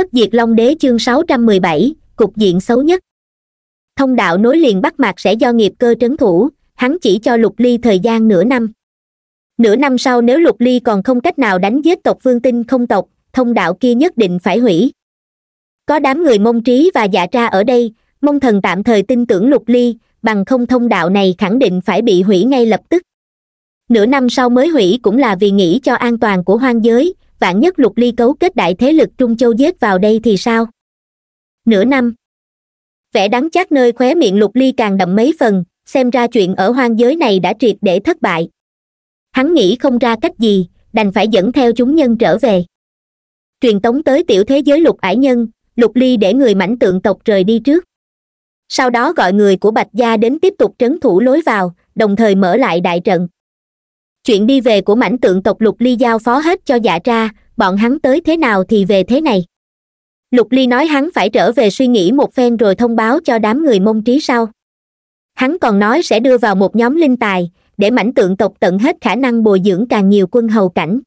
bất diệt long đế chương 617, cục diện xấu nhất thông đạo nối liền bắt mạc sẽ do nghiệp cơ trấn thủ hắn chỉ cho lục ly thời gian nửa năm nửa năm sau nếu lục ly còn không cách nào đánh giết tộc vương tinh không tộc thông đạo kia nhất định phải hủy có đám người mông trí và dạ tra ở đây mông thần tạm thời tin tưởng lục ly bằng không thông đạo này khẳng định phải bị hủy ngay lập tức nửa năm sau mới hủy cũng là vì nghĩ cho an toàn của hoang giới vạn nhất lục ly cấu kết đại thế lực trung châu giết vào đây thì sao nửa năm vẻ đắng chát nơi khóe miệng lục ly càng đậm mấy phần xem ra chuyện ở hoang giới này đã triệt để thất bại hắn nghĩ không ra cách gì đành phải dẫn theo chúng nhân trở về truyền tống tới tiểu thế giới lục ải nhân lục ly để người mảnh tượng tộc rời đi trước sau đó gọi người của bạch gia đến tiếp tục trấn thủ lối vào đồng thời mở lại đại trận chuyện đi về của mảnh tượng tộc lục ly giao phó hết cho giả dạ ra bọn hắn tới thế nào thì về thế này lục ly nói hắn phải trở về suy nghĩ một phen rồi thông báo cho đám người mông trí sau hắn còn nói sẽ đưa vào một nhóm linh tài để mảnh tượng tộc tận hết khả năng bồi dưỡng càng nhiều quân hầu cảnh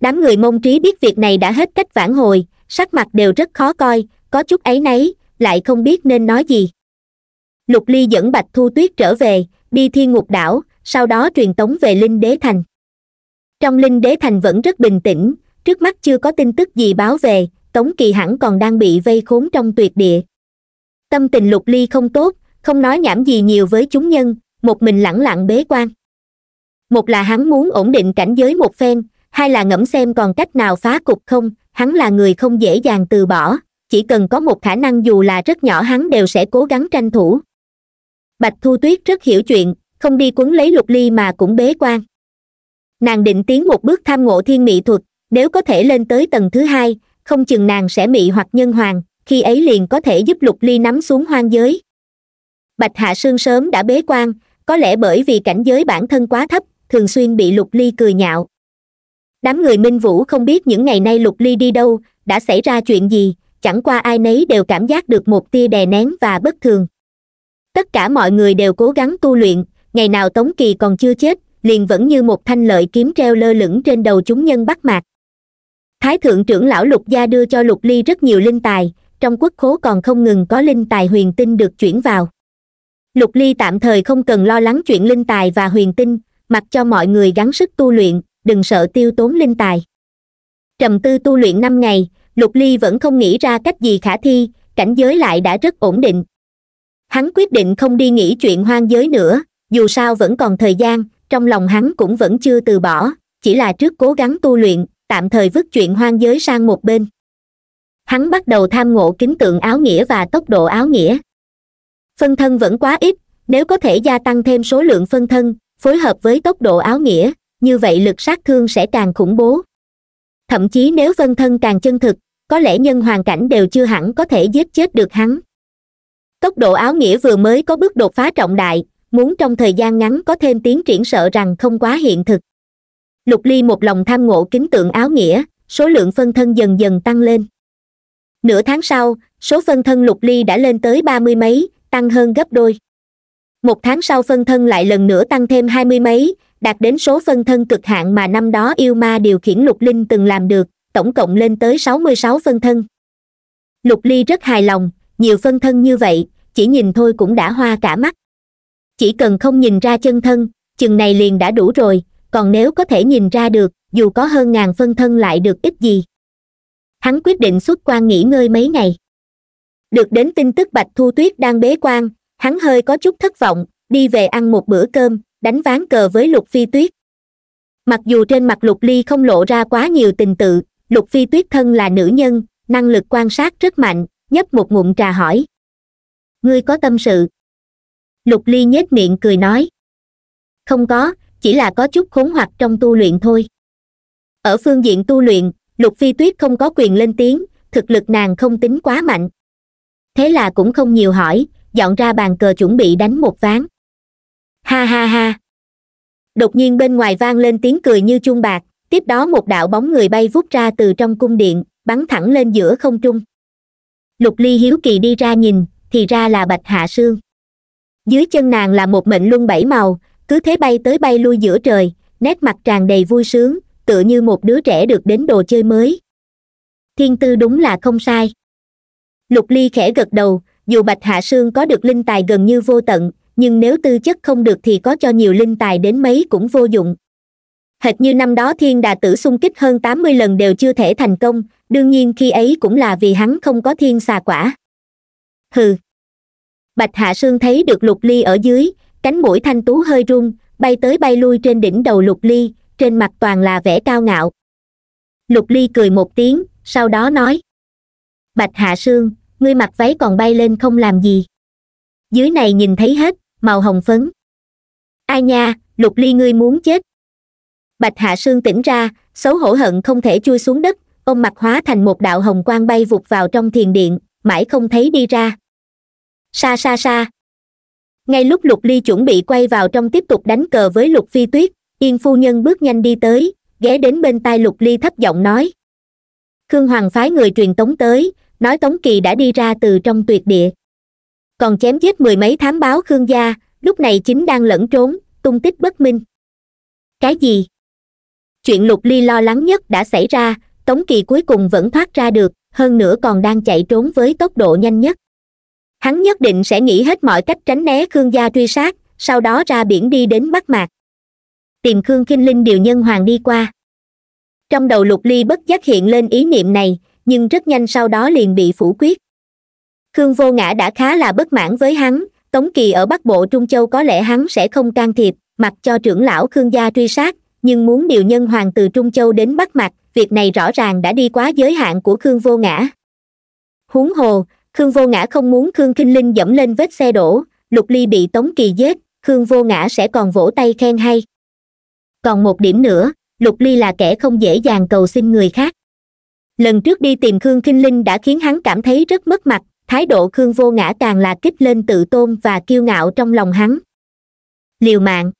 đám người mông trí biết việc này đã hết cách vãn hồi sắc mặt đều rất khó coi có chút áy náy lại không biết nên nói gì lục ly dẫn bạch thu tuyết trở về đi thiên ngục đảo sau đó truyền tống về linh đế thành trong linh đế thành vẫn rất bình tĩnh trước mắt chưa có tin tức gì báo về tống kỳ hẳn còn đang bị vây khốn trong tuyệt địa tâm tình lục ly không tốt không nói nhảm gì nhiều với chúng nhân một mình lẳng lặng bế quan một là hắn muốn ổn định cảnh giới một phen hai là ngẫm xem còn cách nào phá cục không hắn là người không dễ dàng từ bỏ chỉ cần có một khả năng dù là rất nhỏ hắn đều sẽ cố gắng tranh thủ bạch thu tuyết rất hiểu chuyện không đi quấn lấy lục ly mà cũng bế quan nàng định tiến một bước tham ngộ thiên mỹ thuật nếu có thể lên tới tầng thứ hai không chừng nàng sẽ mị hoặc nhân hoàng khi ấy liền có thể giúp lục ly nắm xuống hoang giới bạch hạ sương sớm đã bế quan có lẽ bởi vì cảnh giới bản thân quá thấp thường xuyên bị lục ly cười nhạo đám người minh vũ không biết những ngày nay lục ly đi đâu đã xảy ra chuyện gì chẳng qua ai nấy đều cảm giác được một tia đè nén và bất thường tất cả mọi người đều cố gắng tu luyện ngày nào tống kỳ còn chưa chết liền vẫn như một thanh lợi kiếm treo lơ lửng trên đầu chúng nhân bắc mạc thái thượng trưởng lão lục gia đưa cho lục ly rất nhiều linh tài trong quốc khố còn không ngừng có linh tài huyền tinh được chuyển vào lục ly tạm thời không cần lo lắng chuyện linh tài và huyền tinh mặc cho mọi người gắng sức tu luyện đừng sợ tiêu tốn linh tài trầm tư tu luyện năm ngày lục ly vẫn không nghĩ ra cách gì khả thi cảnh giới lại đã rất ổn định hắn quyết định không đi nghĩ chuyện hoang giới nữa dù sao vẫn còn thời gian trong lòng hắn cũng vẫn chưa từ bỏ chỉ là trước cố gắng tu luyện tạm thời vứt chuyện hoang giới sang một bên hắn bắt đầu tham ngộ kính tượng áo nghĩa và tốc độ áo nghĩa phân thân vẫn quá ít nếu có thể gia tăng thêm số lượng phân thân phối hợp với tốc độ áo nghĩa như vậy lực sát thương sẽ càng khủng bố thậm chí nếu phân thân càng chân thực có lẽ nhân hoàn cảnh đều chưa hẳn có thể giết chết được hắn tốc độ áo nghĩa vừa mới có bước đột phá trọng đại muốn trong thời gian ngắn có thêm tiến triển sợ rằng không quá hiện thực lục ly một lòng tham ngộ kính tượng áo nghĩa số lượng phân thân dần dần tăng lên nửa tháng sau số phân thân lục ly đã lên tới ba mươi mấy tăng hơn gấp đôi một tháng sau phân thân lại lần nữa tăng thêm hai mươi mấy đạt đến số phân thân cực hạn mà năm đó yêu ma điều khiển lục linh từng làm được tổng cộng lên tới sáu mươi sáu phân thân lục ly rất hài lòng nhiều phân thân như vậy chỉ nhìn thôi cũng đã hoa cả mắt chỉ cần không nhìn ra chân thân chừng này liền đã đủ rồi còn nếu có thể nhìn ra được dù có hơn ngàn phân thân lại được ít gì hắn quyết định xuất quan nghỉ ngơi mấy ngày được đến tin tức bạch thu tuyết đang bế quan hắn hơi có chút thất vọng đi về ăn một bữa cơm đánh ván cờ với lục phi tuyết mặc dù trên mặt lục ly không lộ ra quá nhiều tình tự lục phi tuyết thân là nữ nhân năng lực quan sát rất mạnh nhấp một ngụm trà hỏi ngươi có tâm sự lục ly nhếch miệng cười nói không có chỉ là có chút khốn hoặc trong tu luyện thôi ở phương diện tu luyện lục phi tuyết không có quyền lên tiếng thực lực nàng không tính quá mạnh thế là cũng không nhiều hỏi dọn ra bàn cờ chuẩn bị đánh một ván ha ha ha đột nhiên bên ngoài vang lên tiếng cười như chuông bạc tiếp đó một đạo bóng người bay vút ra từ trong cung điện bắn thẳng lên giữa không trung lục ly hiếu kỳ đi ra nhìn thì ra là bạch hạ sương dưới chân nàng là một mệnh luân bảy màu cứ thế bay tới bay lui giữa trời nét mặt tràn đầy vui sướng tựa như một đứa trẻ được đến đồ chơi mới thiên tư đúng là không sai lục ly khẽ gật đầu dù bạch hạ sương có được linh tài gần như vô tận nhưng nếu tư chất không được thì có cho nhiều linh tài đến mấy cũng vô dụng hệt như năm đó thiên đà tử xung kích hơn tám mươi lần đều chưa thể thành công đương nhiên khi ấy cũng là vì hắn không có thiên xà quả hừ bạch hạ sương thấy được lục ly ở dưới cánh mũi thanh tú hơi rung bay tới bay lui trên đỉnh đầu lục ly trên mặt toàn là vẻ cao ngạo lục ly cười một tiếng sau đó nói bạch hạ sương ngươi mặc váy còn bay lên không làm gì dưới này nhìn thấy hết màu hồng phấn ai nha lục ly ngươi muốn chết bạch hạ sương tỉnh ra xấu hổ hận không thể chui xuống đất ông mặt hóa thành một đạo hồng quang bay vụt vào trong thiền điện mãi không thấy đi ra sa sa sa ngay lúc lục ly chuẩn bị quay vào trong tiếp tục đánh cờ với lục phi tuyết yên phu nhân bước nhanh đi tới ghé đến bên tai lục ly thấp giọng nói khương hoàng phái người truyền tống tới nói tống kỳ đã đi ra từ trong tuyệt địa còn chém giết mười mấy thám báo khương gia lúc này chính đang lẫn trốn tung tích bất minh cái gì chuyện lục ly lo lắng nhất đã xảy ra tống kỳ cuối cùng vẫn thoát ra được hơn nữa còn đang chạy trốn với tốc độ nhanh nhất hắn nhất định sẽ nghĩ hết mọi cách tránh né khương gia truy sát sau đó ra biển đi đến bắc mạc tìm khương kinh linh điều nhân hoàng đi qua trong đầu lục ly bất giác hiện lên ý niệm này nhưng rất nhanh sau đó liền bị phủ quyết khương vô ngã đã khá là bất mãn với hắn tống kỳ ở bắc bộ trung châu có lẽ hắn sẽ không can thiệp mặc cho trưởng lão khương gia truy sát nhưng muốn điều nhân hoàng từ trung châu đến bắc mạc việc này rõ ràng đã đi quá giới hạn của khương vô ngã huống hồ khương vô ngã không muốn khương kinh linh dẫm lên vết xe đổ lục ly bị tống kỳ giết khương vô ngã sẽ còn vỗ tay khen hay còn một điểm nữa lục ly là kẻ không dễ dàng cầu xin người khác lần trước đi tìm khương kinh linh đã khiến hắn cảm thấy rất mất mặt thái độ khương vô ngã càng là kích lên tự tôn và kiêu ngạo trong lòng hắn liều mạng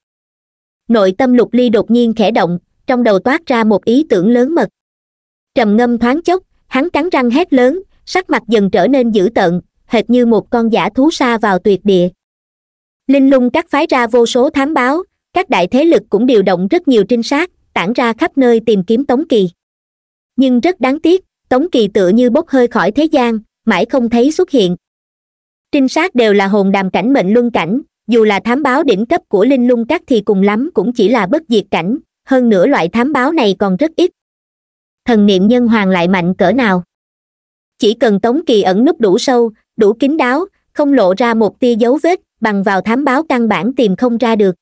nội tâm lục ly đột nhiên khẽ động trong đầu toát ra một ý tưởng lớn mật trầm ngâm thoáng chốc hắn cắn răng hét lớn sắc mặt dần trở nên dữ tợn hệt như một con giả thú xa vào tuyệt địa linh lung các phái ra vô số thám báo các đại thế lực cũng điều động rất nhiều trinh sát tản ra khắp nơi tìm kiếm tống kỳ nhưng rất đáng tiếc tống kỳ tựa như bốc hơi khỏi thế gian mãi không thấy xuất hiện trinh sát đều là hồn đàm cảnh mệnh luân cảnh dù là thám báo đỉnh cấp của linh lung các thì cùng lắm cũng chỉ là bất diệt cảnh hơn nữa loại thám báo này còn rất ít thần niệm nhân hoàng lại mạnh cỡ nào chỉ cần tống kỳ ẩn núp đủ sâu đủ kín đáo không lộ ra một tia dấu vết bằng vào thám báo căn bản tìm không ra được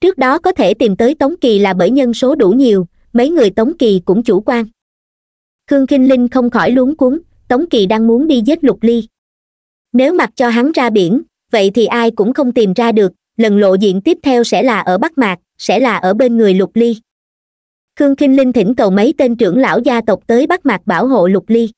trước đó có thể tìm tới tống kỳ là bởi nhân số đủ nhiều mấy người tống kỳ cũng chủ quan khương k linh không khỏi luống cuống tống kỳ đang muốn đi giết lục ly nếu mặc cho hắn ra biển vậy thì ai cũng không tìm ra được lần lộ diện tiếp theo sẽ là ở bắc mạc sẽ là ở bên người lục ly khương k linh thỉnh cầu mấy tên trưởng lão gia tộc tới bắc mạc bảo hộ lục ly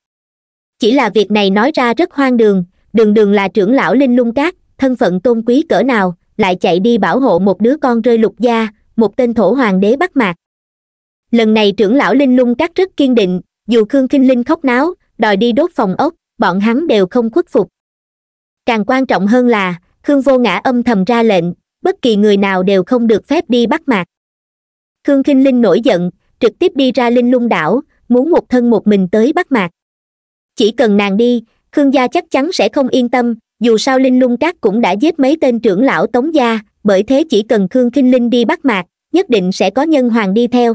chỉ là việc này nói ra rất hoang đường đường đường là trưởng lão linh lung cát thân phận tôn quý cỡ nào lại chạy đi bảo hộ một đứa con rơi lục gia một tên thổ hoàng đế bắt mạc lần này trưởng lão linh lung cát rất kiên định dù khương kinh linh khóc náo đòi đi đốt phòng ốc bọn hắn đều không khuất phục càng quan trọng hơn là khương vô ngã âm thầm ra lệnh bất kỳ người nào đều không được phép đi bắt mạc khương kinh linh nổi giận trực tiếp đi ra linh lung đảo muốn một thân một mình tới bắt mạc chỉ cần nàng đi khương gia chắc chắn sẽ không yên tâm dù sao linh lung các cũng đã giết mấy tên trưởng lão tống gia bởi thế chỉ cần khương k linh đi bắt mạc nhất định sẽ có nhân hoàng đi theo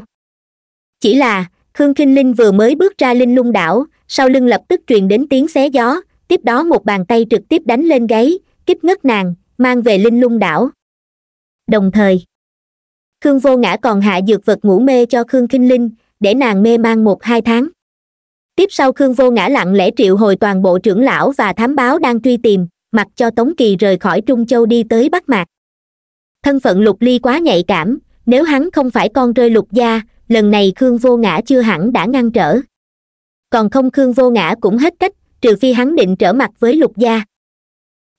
chỉ là khương k linh vừa mới bước ra linh lung đảo sau lưng lập tức truyền đến tiếng xé gió tiếp đó một bàn tay trực tiếp đánh lên gáy kích ngất nàng mang về linh lung đảo đồng thời khương vô ngã còn hạ dược vật ngủ mê cho khương k linh để nàng mê man một hai tháng tiếp sau khương vô ngã lặng lẽ triệu hồi toàn bộ trưởng lão và thám báo đang truy tìm mặc cho tống kỳ rời khỏi trung châu đi tới bắc mạc thân phận lục ly quá nhạy cảm nếu hắn không phải con rơi lục gia lần này khương vô ngã chưa hẳn đã ngăn trở còn không khương vô ngã cũng hết cách trừ phi hắn định trở mặt với lục gia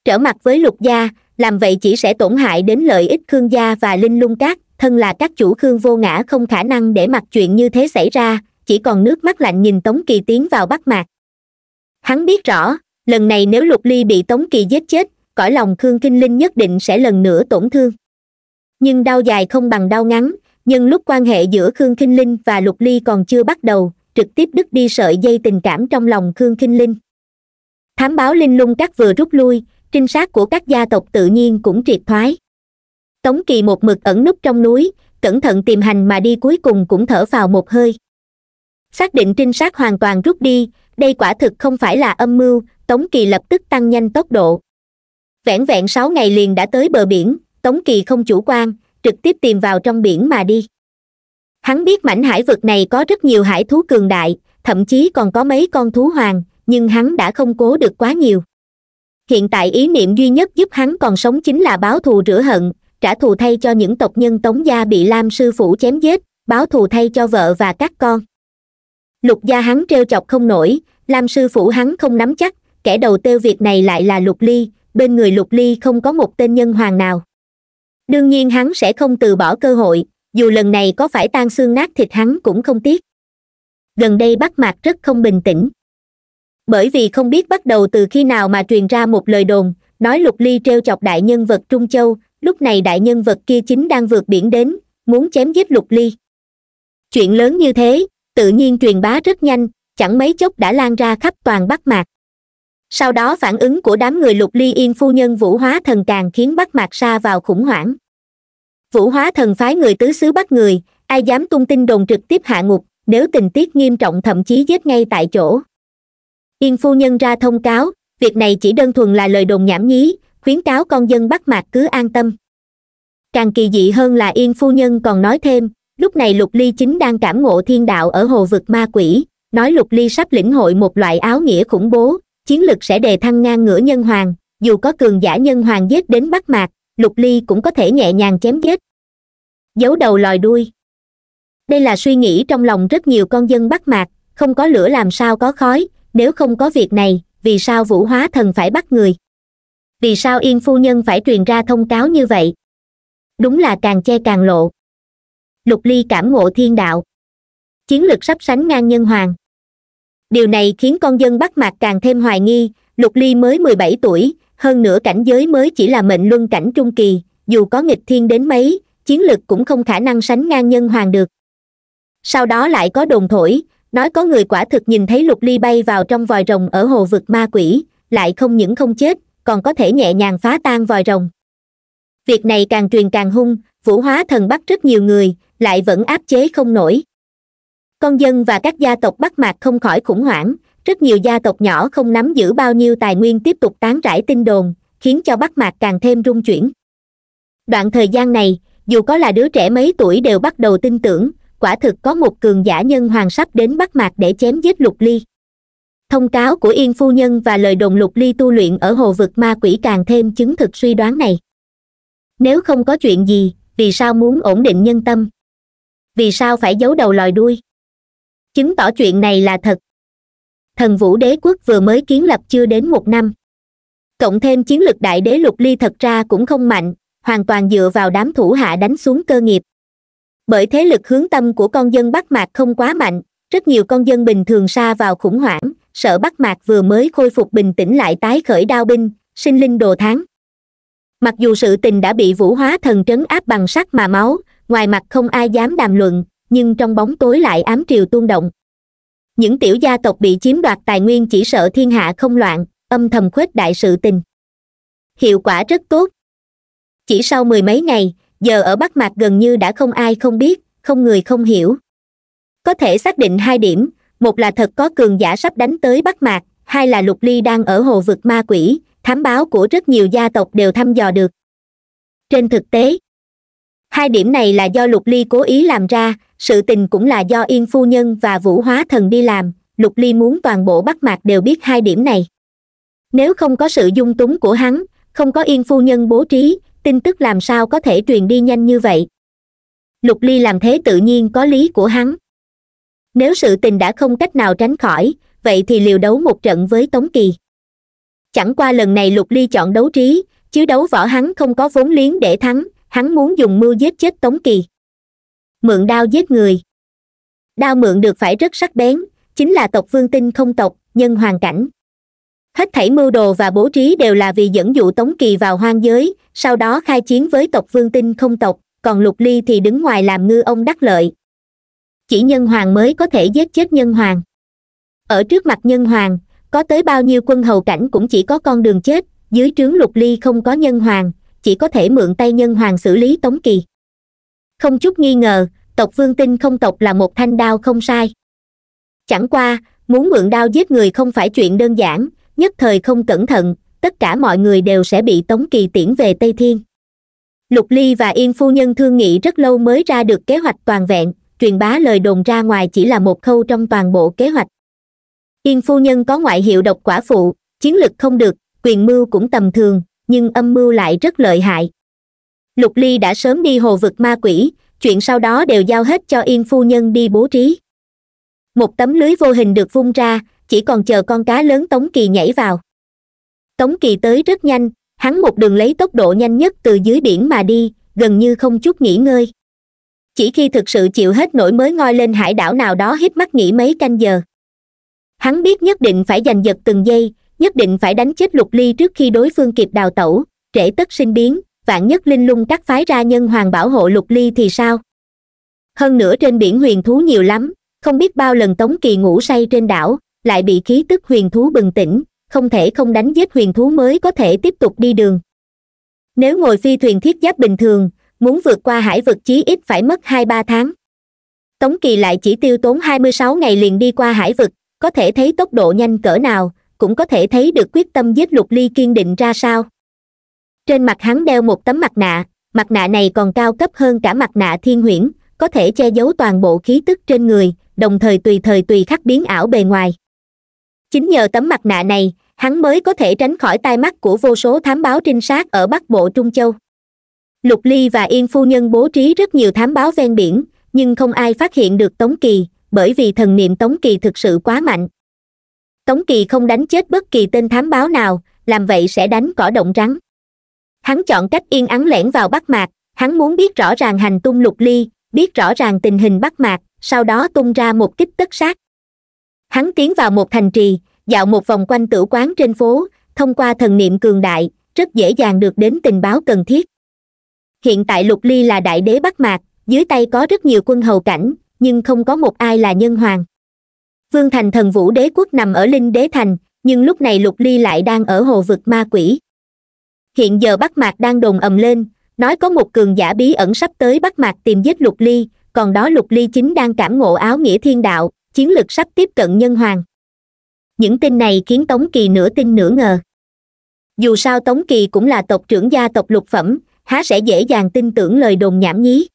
trở mặt với lục gia làm vậy chỉ sẽ tổn hại đến lợi ích khương gia và linh lung cát thân là các chủ khương vô ngã không khả năng để mặc chuyện như thế xảy ra chỉ còn nước mắt lạnh nhìn tống kỳ tiến vào bắc mạc hắn biết rõ lần này nếu lục ly bị tống kỳ giết chết cõi lòng khương kinh linh nhất định sẽ lần nữa tổn thương nhưng đau dài không bằng đau ngắn nhưng lúc quan hệ giữa khương kinh linh và lục ly còn chưa bắt đầu trực tiếp đứt đi sợi dây tình cảm trong lòng khương kinh linh thám báo linh lung các vừa rút lui trinh sát của các gia tộc tự nhiên cũng triệt thoái tống kỳ một mực ẩn núp trong núi cẩn thận tìm hành mà đi cuối cùng cũng thở vào một hơi xác định trinh sát hoàn toàn rút đi đây quả thực không phải là âm mưu tống kỳ lập tức tăng nhanh tốc độ Vẹn vẹn sáu ngày liền đã tới bờ biển tống kỳ không chủ quan trực tiếp tìm vào trong biển mà đi hắn biết mảnh hải vực này có rất nhiều hải thú cường đại thậm chí còn có mấy con thú hoàng nhưng hắn đã không cố được quá nhiều hiện tại ý niệm duy nhất giúp hắn còn sống chính là báo thù rửa hận trả thù thay cho những tộc nhân tống gia bị lam sư phụ chém giết báo thù thay cho vợ và các con lục gia hắn t chọc không nổi lam sư phủ hắn không nắm chắc kẻ đầu têu việc này lại là lục ly bên người lục ly không có một tên nhân hoàng nào đương nhiên hắn sẽ không từ bỏ cơ hội dù lần này có phải tan xương nát thịt hắn cũng không tiếc gần đây bắt mạc rất không bình tĩnh bởi vì không biết bắt đầu từ khi nào mà truyền ra một lời đồn nói lục ly t chọc đại nhân vật trung châu lúc này đại nhân vật kia chính đang vượt biển đến muốn chém giết lục ly chuyện lớn như thế tự nhiên truyền bá rất nhanh chẳng mấy chốc đã lan ra khắp toàn bắc mạc sau đó phản ứng của đám người lục ly yên phu nhân vũ hóa thần càng khiến bắc mạc xa vào khủng hoảng vũ hóa thần phái người tứ xứ bắt người ai dám tung tin đồn trực tiếp hạ ngục nếu tình tiết nghiêm trọng thậm chí giết ngay tại chỗ yên phu nhân ra thông cáo việc này chỉ đơn thuần là lời đồn nhảm nhí khuyến cáo con dân bắc mạc cứ an tâm càng kỳ dị hơn là yên phu nhân còn nói thêm lúc này lục ly chính đang cảm ngộ thiên đạo ở hồ vực ma quỷ nói lục ly sắp lĩnh hội một loại áo nghĩa khủng bố chiến lực sẽ đề thăng ngang ngửa nhân hoàng dù có cường giả nhân hoàng giết đến bắc mạc lục ly cũng có thể nhẹ nhàng chém giết giấu đầu lòi đuôi đây là suy nghĩ trong lòng rất nhiều con dân bắc mạc không có lửa làm sao có khói nếu không có việc này vì sao vũ hóa thần phải bắt người vì sao yên phu nhân phải truyền ra thông cáo như vậy đúng là càng che càng lộ lục ly cảm ngộ thiên đạo chiến lực sắp sánh ngang nhân hoàng điều này khiến con dân bắc mạc càng thêm hoài nghi lục ly mới mười bảy tuổi hơn nữa cảnh giới mới chỉ là mệnh luân cảnh trung kỳ dù có nghịch thiên đến mấy chiến lực cũng không khả năng sánh ngang nhân hoàng được sau đó lại có đồn thổi nói có người quả thực nhìn thấy lục ly bay vào trong vòi rồng ở hồ vực ma quỷ lại không những không chết còn có thể nhẹ nhàng phá tan vòi rồng việc này càng truyền càng hung vũ hóa thần bắt rất nhiều người lại vẫn áp chế không nổi con dân và các gia tộc bắc mạc không khỏi khủng hoảng rất nhiều gia tộc nhỏ không nắm giữ bao nhiêu tài nguyên tiếp tục tán rải tin đồn khiến cho bắc mạc càng thêm rung chuyển đoạn thời gian này dù có là đứa trẻ mấy tuổi đều bắt đầu tin tưởng quả thực có một cường giả nhân hoàng sắp đến bắc mạc để chém giết lục ly thông cáo của yên phu nhân và lời đồn lục ly tu luyện ở hồ vực ma quỷ càng thêm chứng thực suy đoán này nếu không có chuyện gì vì sao muốn ổn định nhân tâm vì sao phải giấu đầu lòi đuôi chứng tỏ chuyện này là thật thần vũ đế quốc vừa mới kiến lập chưa đến một năm cộng thêm chiến lực đại đế lục ly thật ra cũng không mạnh hoàn toàn dựa vào đám thủ hạ đánh xuống cơ nghiệp bởi thế lực hướng tâm của con dân bắc mạc không quá mạnh rất nhiều con dân bình thường xa vào khủng hoảng sợ bắc mạc vừa mới khôi phục bình tĩnh lại tái khởi đao binh sinh linh đồ tháng mặc dù sự tình đã bị vũ hóa thần trấn áp bằng sắt mà máu ngoài mặt không ai dám đàm luận nhưng trong bóng tối lại ám triều tuôn động những tiểu gia tộc bị chiếm đoạt tài nguyên chỉ sợ thiên hạ không loạn âm thầm khuếch đại sự tình hiệu quả rất tốt chỉ sau mười mấy ngày giờ ở bắc mạc gần như đã không ai không biết không người không hiểu có thể xác định hai điểm một là thật có cường giả sắp đánh tới bắc mạc hai là lục ly đang ở hồ vực ma quỷ thám báo của rất nhiều gia tộc đều thăm dò được trên thực tế hai điểm này là do lục ly cố ý làm ra sự tình cũng là do yên phu nhân và vũ hóa thần đi làm lục ly muốn toàn bộ bắc mạc đều biết hai điểm này nếu không có sự dung túng của hắn không có yên phu nhân bố trí tin tức làm sao có thể truyền đi nhanh như vậy lục ly làm thế tự nhiên có lý của hắn nếu sự tình đã không cách nào tránh khỏi vậy thì liều đấu một trận với tống kỳ chẳng qua lần này lục ly chọn đấu trí chứ đấu võ hắn không có vốn liếng để thắng hắn muốn dùng mưu giết chết tống kỳ mượn đao giết người đao mượn được phải rất sắc bén chính là tộc vương tinh không tộc nhân hoàn cảnh hết thảy mưu đồ và bố trí đều là vì dẫn dụ tống kỳ vào hoang giới sau đó khai chiến với tộc vương tinh không tộc còn lục ly thì đứng ngoài làm ngư ông đắc lợi chỉ nhân hoàng mới có thể giết chết nhân hoàng ở trước mặt nhân hoàng có tới bao nhiêu quân hầu cảnh cũng chỉ có con đường chết dưới trướng lục ly không có nhân hoàng chỉ có thể mượn tay nhân hoàng xử lý tống kỳ không chút nghi ngờ tộc vương tinh không tộc là một thanh đao không sai chẳng qua muốn mượn đao giết người không phải chuyện đơn giản nhất thời không cẩn thận tất cả mọi người đều sẽ bị tống kỳ tiễn về tây thiên lục ly và yên phu nhân thương nghị rất lâu mới ra được kế hoạch toàn vẹn truyền bá lời đồn ra ngoài chỉ là một khâu trong toàn bộ kế hoạch yên phu nhân có ngoại hiệu độc quả phụ chiến lực không được quyền mưu cũng tầm thường nhưng âm mưu lại rất lợi hại lục ly đã sớm đi hồ vực ma quỷ chuyện sau đó đều giao hết cho yên phu nhân đi bố trí một tấm lưới vô hình được vung ra chỉ còn chờ con cá lớn tống kỳ nhảy vào tống kỳ tới rất nhanh hắn một đường lấy tốc độ nhanh nhất từ dưới biển mà đi gần như không chút nghỉ ngơi chỉ khi thực sự chịu hết nổi mới ngoi lên hải đảo nào đó hít mắt nghỉ mấy canh giờ hắn biết nhất định phải giành giật từng giây nhất định phải đánh chết lục ly trước khi đối phương kịp đào tẩu trễ tất sinh biến vạn nhất linh lung các phái ra nhân hoàng bảo hộ lục ly thì sao hơn nữa trên biển huyền thú nhiều lắm không biết bao lần tống kỳ ngủ say trên đảo lại bị khí tức huyền thú bừng tỉnh không thể không đánh giết huyền thú mới có thể tiếp tục đi đường nếu ngồi phi thuyền thiết giáp bình thường muốn vượt qua hải vực chí ít phải mất hai ba tháng tống kỳ lại chỉ tiêu tốn hai mươi sáu ngày liền đi qua hải vực có thể thấy tốc độ nhanh cỡ nào cũng có thể thấy được quyết tâm giết lục ly kiên định ra sao trên mặt hắn đeo một tấm mặt nạ mặt nạ này còn cao cấp hơn cả mặt nạ thiên huyễn có thể che giấu toàn bộ khí tức trên người đồng thời tùy thời tùy khắc biến ảo bề ngoài chính nhờ tấm mặt nạ này hắn mới có thể tránh khỏi tai mắt của vô số thám báo trinh sát ở bắc bộ trung châu lục ly và yên phu nhân bố trí rất nhiều thám báo ven biển nhưng không ai phát hiện được tống kỳ bởi vì thần niệm tống kỳ thực sự quá mạnh tống kỳ không đánh chết bất kỳ tên thám báo nào làm vậy sẽ đánh cỏ động rắn hắn chọn cách yên ắng lẻn vào bắc mạc hắn muốn biết rõ ràng hành tung lục ly biết rõ ràng tình hình bắc mạc sau đó tung ra một kích tất sát hắn tiến vào một thành trì dạo một vòng quanh tử quán trên phố thông qua thần niệm cường đại rất dễ dàng được đến tình báo cần thiết hiện tại lục ly là đại đế bắc mạc dưới tay có rất nhiều quân hầu cảnh nhưng không có một ai là nhân hoàng vương thành thần vũ đế quốc nằm ở linh đế thành nhưng lúc này lục ly lại đang ở hồ vực ma quỷ hiện giờ bắc mạc đang đồn ầm lên nói có một cường giả bí ẩn sắp tới bắc mạc tìm giết lục ly còn đó lục ly chính đang cảm ngộ áo nghĩa thiên đạo chiến lực sắp tiếp cận nhân hoàng những tin này khiến tống kỳ nửa tin nửa ngờ dù sao tống kỳ cũng là tộc trưởng gia tộc lục phẩm há sẽ dễ dàng tin tưởng lời đồn nhảm nhí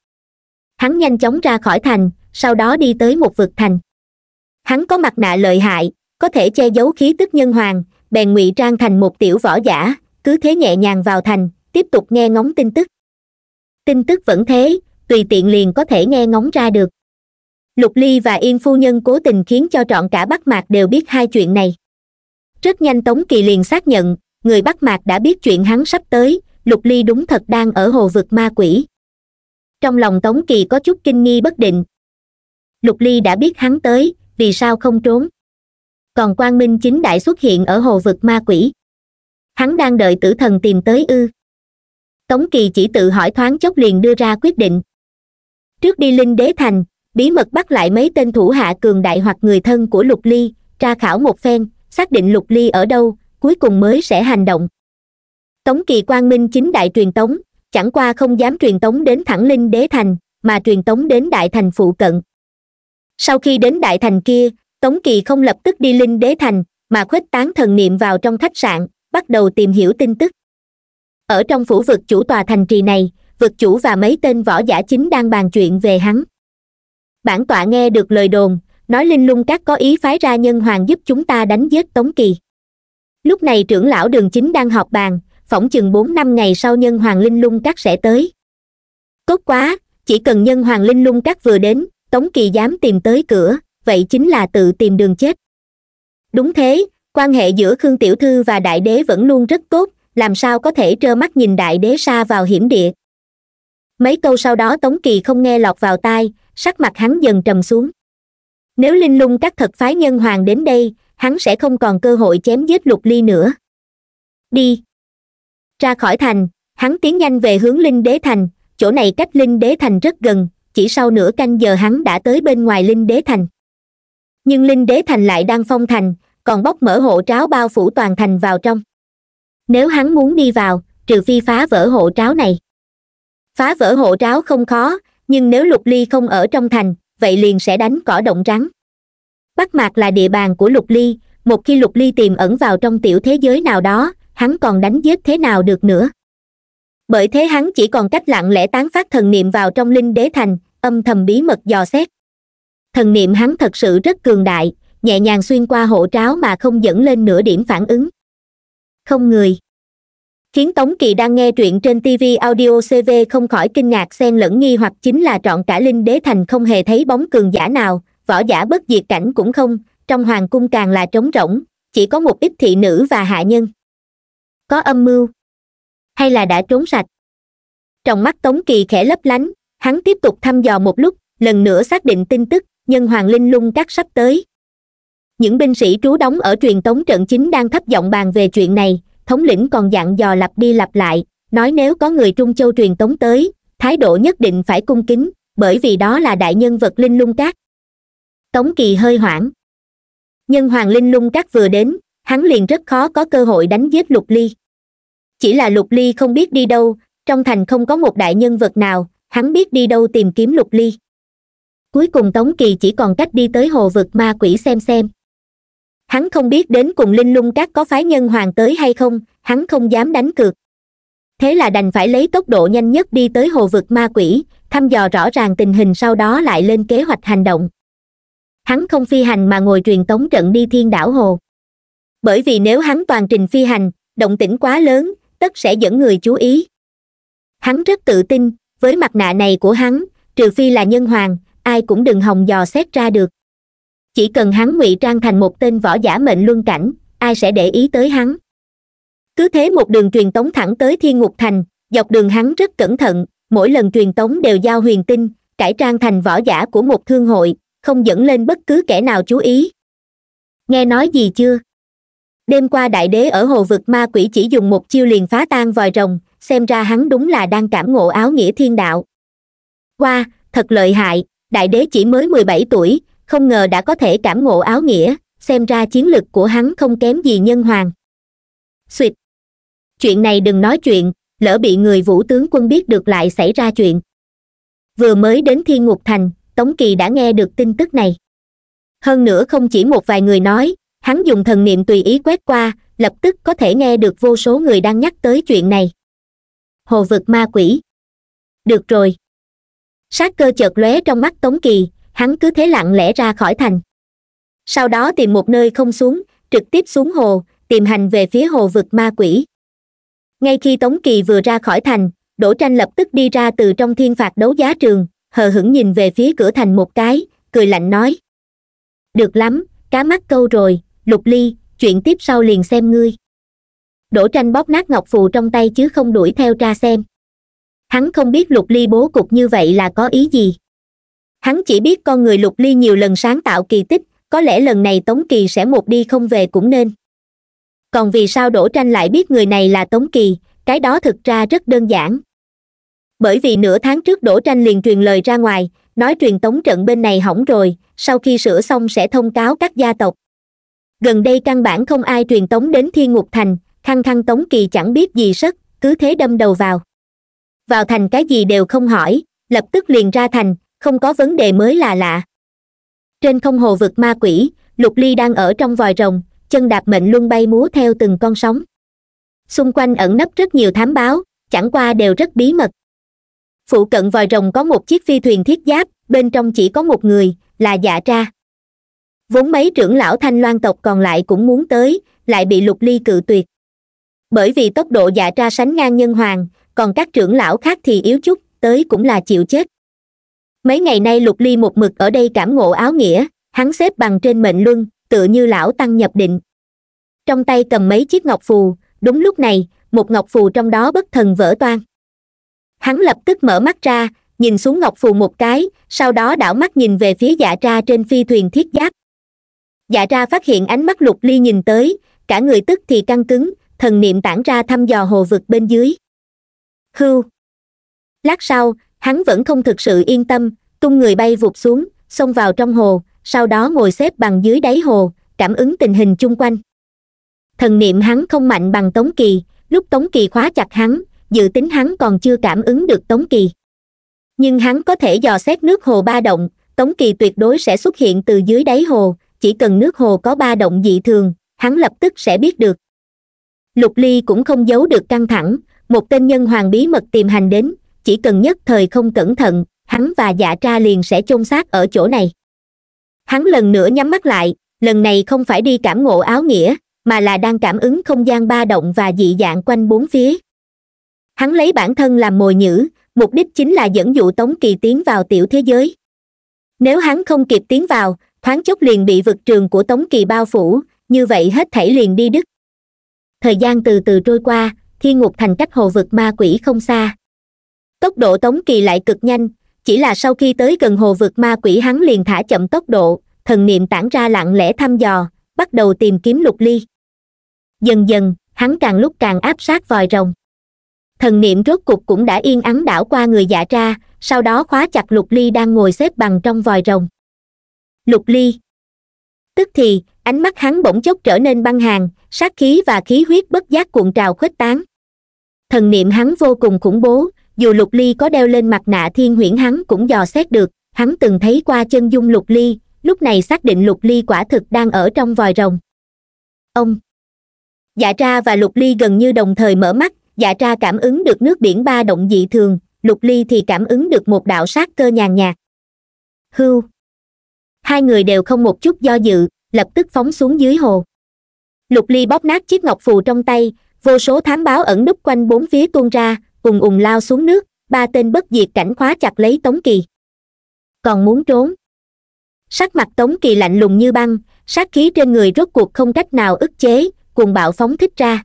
hắn nhanh chóng ra khỏi thành sau đó đi tới một vực thành hắn có mặt nạ lợi hại có thể che giấu khí tức nhân hoàng bèn ngụy trang thành một tiểu võ giả cứ thế nhẹ nhàng vào thành tiếp tục nghe ngóng tin tức tin tức vẫn thế tùy tiện liền có thể nghe ngóng ra được lục ly và yên phu nhân cố tình khiến cho trọn cả bắc mạc đều biết hai chuyện này rất nhanh tống kỳ liền xác nhận người bắc mạc đã biết chuyện hắn sắp tới lục ly đúng thật đang ở hồ vực ma quỷ trong lòng tống kỳ có chút kinh nghi bất định lục ly đã biết hắn tới vì sao không trốn còn quang minh chính đại xuất hiện ở hồ vực ma quỷ hắn đang đợi tử thần tìm tới ư tống kỳ chỉ tự hỏi thoáng chốc liền đưa ra quyết định trước đi linh đế thành bí mật bắt lại mấy tên thủ hạ cường đại hoặc người thân của lục ly tra khảo một phen xác định lục ly ở đâu cuối cùng mới sẽ hành động tống kỳ quang minh chính đại truyền tống chẳng qua không dám truyền tống đến thẳng linh đế thành mà truyền tống đến đại thành phụ cận sau khi đến đại thành kia tống kỳ không lập tức đi linh đế thành mà khuếch tán thần niệm vào trong khách sạn bắt đầu tìm hiểu tin tức ở trong phủ vực chủ tòa thành trì này vực chủ và mấy tên võ giả chính đang bàn chuyện về hắn bản tọa nghe được lời đồn nói linh lung các có ý phái ra nhân hoàng giúp chúng ta đánh giết tống kỳ lúc này trưởng lão đường chính đang họp bàn phỏng chừng bốn năm ngày sau nhân hoàng linh lung các sẽ tới cốt quá chỉ cần nhân hoàng linh lung các vừa đến tống kỳ dám tìm tới cửa vậy chính là tự tìm đường chết đúng thế quan hệ giữa khương tiểu thư và đại đế vẫn luôn rất tốt làm sao có thể trơ mắt nhìn đại đế xa vào hiểm địa mấy câu sau đó tống kỳ không nghe lọt vào tai sắc mặt hắn dần trầm xuống nếu linh lung các thật phái nhân hoàng đến đây hắn sẽ không còn cơ hội chém giết lục ly nữa đi ra khỏi thành hắn tiến nhanh về hướng linh đế thành chỗ này cách linh đế thành rất gần chỉ sau nửa canh giờ hắn đã tới bên ngoài linh đế thành nhưng linh đế thành lại đang phong thành còn bóc mở hộ tráo bao phủ toàn thành vào trong nếu hắn muốn đi vào trừ phi phá vỡ hộ tráo này phá vỡ hộ tráo không khó nhưng nếu lục ly không ở trong thành vậy liền sẽ đánh cỏ động rắn bắc mạc là địa bàn của lục ly một khi lục ly tìm ẩn vào trong tiểu thế giới nào đó hắn còn đánh giết thế nào được nữa bởi thế hắn chỉ còn cách lặng lẽ tán phát thần niệm vào trong linh đế thành âm thầm bí mật dò xét thần niệm hắn thật sự rất cường đại nhẹ nhàng xuyên qua hộ tráo mà không dẫn lên nửa điểm phản ứng không người khiến tống kỳ đang nghe truyện trên tv audio cv không khỏi kinh ngạc xen lẫn nghi hoặc chính là trọn cả linh đế thành không hề thấy bóng cường giả nào võ giả bất diệt cảnh cũng không trong hoàng cung càng là trống rỗng chỉ có một ít thị nữ và hạ nhân có âm mưu hay là đã trốn sạch trong mắt tống kỳ khẽ lấp lánh hắn tiếp tục thăm dò một lúc lần nữa xác định tin tức nhân hoàng linh lung các sắp tới những binh sĩ trú đóng ở truyền tống trận chính đang thấp giọng bàn về chuyện này thống lĩnh còn dặn dò lặp đi lặp lại nói nếu có người trung châu truyền tống tới thái độ nhất định phải cung kính bởi vì đó là đại nhân vật linh lung các tống kỳ hơi hoảng nhân hoàng linh lung các vừa đến hắn liền rất khó có cơ hội đánh giết lục ly chỉ là lục ly không biết đi đâu trong thành không có một đại nhân vật nào hắn biết đi đâu tìm kiếm lục ly cuối cùng tống kỳ chỉ còn cách đi tới hồ vực ma quỷ xem xem hắn không biết đến cùng linh lung các có phái nhân hoàng tới hay không hắn không dám đánh cược thế là đành phải lấy tốc độ nhanh nhất đi tới hồ vực ma quỷ thăm dò rõ ràng tình hình sau đó lại lên kế hoạch hành động hắn không phi hành mà ngồi truyền tống trận đi thiên đảo hồ bởi vì nếu hắn toàn trình phi hành động tĩnh quá lớn tất sẽ dẫn người chú ý hắn rất tự tin với mặt nạ này của hắn trừ phi là nhân hoàng ai cũng đừng hòng dò xét ra được chỉ cần hắn ngụy trang thành một tên võ giả mệnh luân cảnh ai sẽ để ý tới hắn cứ thế một đường truyền tống thẳng tới thiên ngục thành dọc đường hắn rất cẩn thận mỗi lần truyền tống đều giao huyền tinh cải trang thành võ giả của một thương hội không dẫn lên bất cứ kẻ nào chú ý nghe nói gì chưa đêm qua đại đế ở hồ vực ma quỷ chỉ dùng một chiêu liền phá tan vòi rồng xem ra hắn đúng là đang cảm ngộ áo nghĩa thiên đạo qua wow, thật lợi hại đại đế chỉ mới mười bảy tuổi không ngờ đã có thể cảm ngộ áo nghĩa xem ra chiến lực của hắn không kém gì nhân hoàng suỵt chuyện này đừng nói chuyện lỡ bị người vũ tướng quân biết được lại xảy ra chuyện vừa mới đến thiên ngục thành tống kỳ đã nghe được tin tức này hơn nữa không chỉ một vài người nói hắn dùng thần niệm tùy ý quét qua lập tức có thể nghe được vô số người đang nhắc tới chuyện này hồ vực ma quỷ được rồi sát cơ chợt lóe trong mắt tống kỳ hắn cứ thế lặng lẽ ra khỏi thành sau đó tìm một nơi không xuống trực tiếp xuống hồ tìm hành về phía hồ vực ma quỷ ngay khi tống kỳ vừa ra khỏi thành đỗ tranh lập tức đi ra từ trong thiên phạt đấu giá trường hờ hững nhìn về phía cửa thành một cái cười lạnh nói được lắm cá mắt câu rồi lục ly chuyện tiếp sau liền xem ngươi đỗ tranh bóp nát ngọc phù trong tay chứ không đuổi theo tra xem hắn không biết lục ly bố cục như vậy là có ý gì hắn chỉ biết con người lục ly nhiều lần sáng tạo kỳ tích có lẽ lần này tống kỳ sẽ một đi không về cũng nên còn vì sao đỗ tranh lại biết người này là tống kỳ cái đó thực ra rất đơn giản bởi vì nửa tháng trước đỗ tranh liền truyền lời ra ngoài nói truyền tống trận bên này hỏng rồi sau khi sửa xong sẽ thông cáo các gia tộc gần đây căn bản không ai truyền tống đến thiên ngục thành thăng thăng tống kỳ chẳng biết gì sất cứ thế đâm đầu vào vào thành cái gì đều không hỏi lập tức liền ra thành không có vấn đề mới là lạ trên không hồ vực ma quỷ lục ly đang ở trong vòi rồng chân đạp mệnh luân bay múa theo từng con sóng xung quanh ẩn nấp rất nhiều thám báo chẳng qua đều rất bí mật phụ cận vòi rồng có một chiếc phi thuyền thiết giáp bên trong chỉ có một người là dạ tra vốn mấy trưởng lão thanh loan tộc còn lại cũng muốn tới lại bị lục ly cự tuyệt bởi vì tốc độ dạ tra sánh ngang nhân hoàng còn các trưởng lão khác thì yếu chút tới cũng là chịu chết mấy ngày nay lục ly một mực ở đây cảm ngộ áo nghĩa hắn xếp bằng trên mệnh luân tự như lão tăng nhập định trong tay cầm mấy chiếc ngọc phù đúng lúc này một ngọc phù trong đó bất thần vỡ toan hắn lập tức mở mắt ra nhìn xuống ngọc phù một cái sau đó đảo mắt nhìn về phía dạ tra trên phi thuyền thiết giáp dạ tra phát hiện ánh mắt lục ly nhìn tới cả người tức thì căng cứng thần niệm tản ra thăm dò hồ vực bên dưới hưu lát sau hắn vẫn không thực sự yên tâm tung người bay vụt xuống xông vào trong hồ sau đó ngồi xếp bằng dưới đáy hồ cảm ứng tình hình chung quanh thần niệm hắn không mạnh bằng tống kỳ lúc tống kỳ khóa chặt hắn dự tính hắn còn chưa cảm ứng được tống kỳ nhưng hắn có thể dò xét nước hồ ba động tống kỳ tuyệt đối sẽ xuất hiện từ dưới đáy hồ chỉ cần nước hồ có ba động dị thường hắn lập tức sẽ biết được lục ly cũng không giấu được căng thẳng một tên nhân hoàng bí mật tìm hành đến chỉ cần nhất thời không cẩn thận hắn và dạ tra liền sẽ chôn xác ở chỗ này hắn lần nữa nhắm mắt lại lần này không phải đi cảm ngộ áo nghĩa mà là đang cảm ứng không gian ba động và dị dạng quanh bốn phía hắn lấy bản thân làm mồi nhữ mục đích chính là dẫn dụ tống kỳ tiến vào tiểu thế giới nếu hắn không kịp tiến vào thoáng chốc liền bị vực trường của tống kỳ bao phủ như vậy hết thảy liền đi đứt thời gian từ từ trôi qua thiên ngục thành cách hồ vực ma quỷ không xa tốc độ tống kỳ lại cực nhanh chỉ là sau khi tới gần hồ vực ma quỷ hắn liền thả chậm tốc độ thần niệm tản ra lặng lẽ thăm dò bắt đầu tìm kiếm lục ly dần dần hắn càng lúc càng áp sát vòi rồng thần niệm rốt cục cũng đã yên ắng đảo qua người dạ ra sau đó khóa chặt lục ly đang ngồi xếp bằng trong vòi rồng lục ly tức thì ánh mắt hắn bỗng chốc trở nên băng hàng sát khí và khí huyết bất giác cuộn trào khuếch tán thần niệm hắn vô cùng khủng bố dù lục ly có đeo lên mặt nạ thiên huyễn hắn cũng dò xét được hắn từng thấy qua chân dung lục ly lúc này xác định lục ly quả thực đang ở trong vòi rồng ông dạ tra và lục ly gần như đồng thời mở mắt dạ tra cảm ứng được nước biển ba động dị thường lục ly thì cảm ứng được một đạo sát cơ nhàn nhạt hưu hai người đều không một chút do dự lập tức phóng xuống dưới hồ lục ly bóp nát chiếc ngọc phù trong tay vô số thám báo ẩn núp quanh bốn phía tuôn ra cùng ùng lao xuống nước ba tên bất diệt cảnh khóa chặt lấy tống kỳ còn muốn trốn sắc mặt tống kỳ lạnh lùng như băng sát khí trên người rốt cuộc không cách nào ức chế cùng bạo phóng thích ra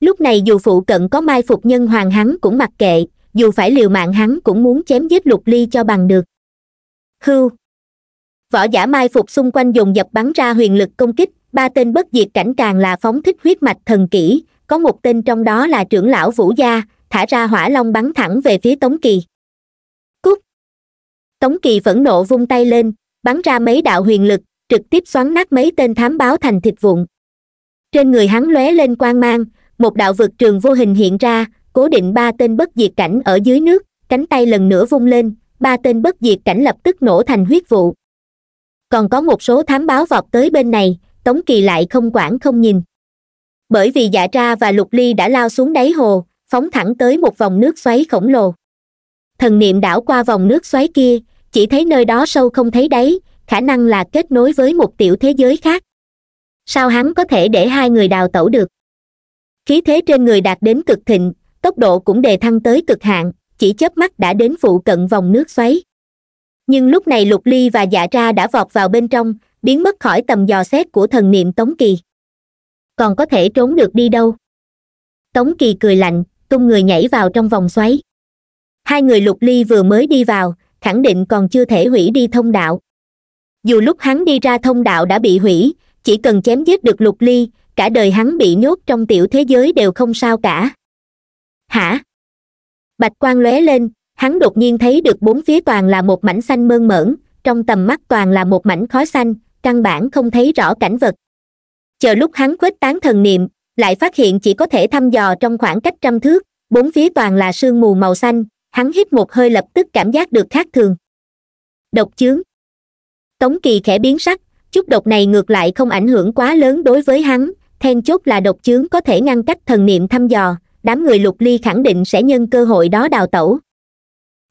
lúc này dù phụ cận có mai phục nhân hoàng hắn cũng mặc kệ dù phải liều mạng hắn cũng muốn chém giết lục ly cho bằng được hưu võ giả mai phục xung quanh dùng dập bắn ra huyền lực công kích ba tên bất diệt cảnh càng là phóng thích huyết mạch thần kỹ có một tên trong đó là trưởng lão vũ gia thả ra hỏa long bắn thẳng về phía tống kỳ cút tống kỳ phẫn nộ vung tay lên bắn ra mấy đạo huyền lực trực tiếp xoắn nát mấy tên thám báo thành thịt vụn trên người hắn lóe lên quang mang một đạo vực trường vô hình hiện ra cố định ba tên bất diệt cảnh ở dưới nước cánh tay lần nữa vung lên ba tên bất diệt cảnh lập tức nổ thành huyết vụ còn có một số thám báo vọt tới bên này tống kỳ lại không quản không nhìn bởi vì dạ tra và lục ly đã lao xuống đáy hồ phóng thẳng tới một vòng nước xoáy khổng lồ thần niệm đảo qua vòng nước xoáy kia chỉ thấy nơi đó sâu không thấy đáy khả năng là kết nối với một tiểu thế giới khác sao hắn có thể để hai người đào tẩu được khí thế trên người đạt đến cực thịnh tốc độ cũng đề thăng tới cực hạn chỉ chớp mắt đã đến phụ cận vòng nước xoáy nhưng lúc này lục ly và dạ tra đã vọt vào bên trong biến mất khỏi tầm dò xét của thần niệm tống kỳ còn có thể trốn được đi đâu tống kỳ cười lạnh tung người nhảy vào trong vòng xoáy hai người lục ly vừa mới đi vào khẳng định còn chưa thể hủy đi thông đạo dù lúc hắn đi ra thông đạo đã bị hủy chỉ cần chém giết được lục ly cả đời hắn bị nhốt trong tiểu thế giới đều không sao cả hả bạch quan lóe lên hắn đột nhiên thấy được bốn phía toàn là một mảnh xanh mơn mởn trong tầm mắt toàn là một mảnh khói xanh căn bản không thấy rõ cảnh vật chờ lúc hắn khuếch tán thần niệm lại phát hiện chỉ có thể thăm dò trong khoảng cách trăm thước bốn phía toàn là sương mù màu xanh hắn hít một hơi lập tức cảm giác được khác thường độc chướng tống kỳ khẽ biến sắc chút độc này ngược lại không ảnh hưởng quá lớn đối với hắn then chốt là độc chướng có thể ngăn cách thần niệm thăm dò đám người lục ly khẳng định sẽ nhân cơ hội đó đào tẩu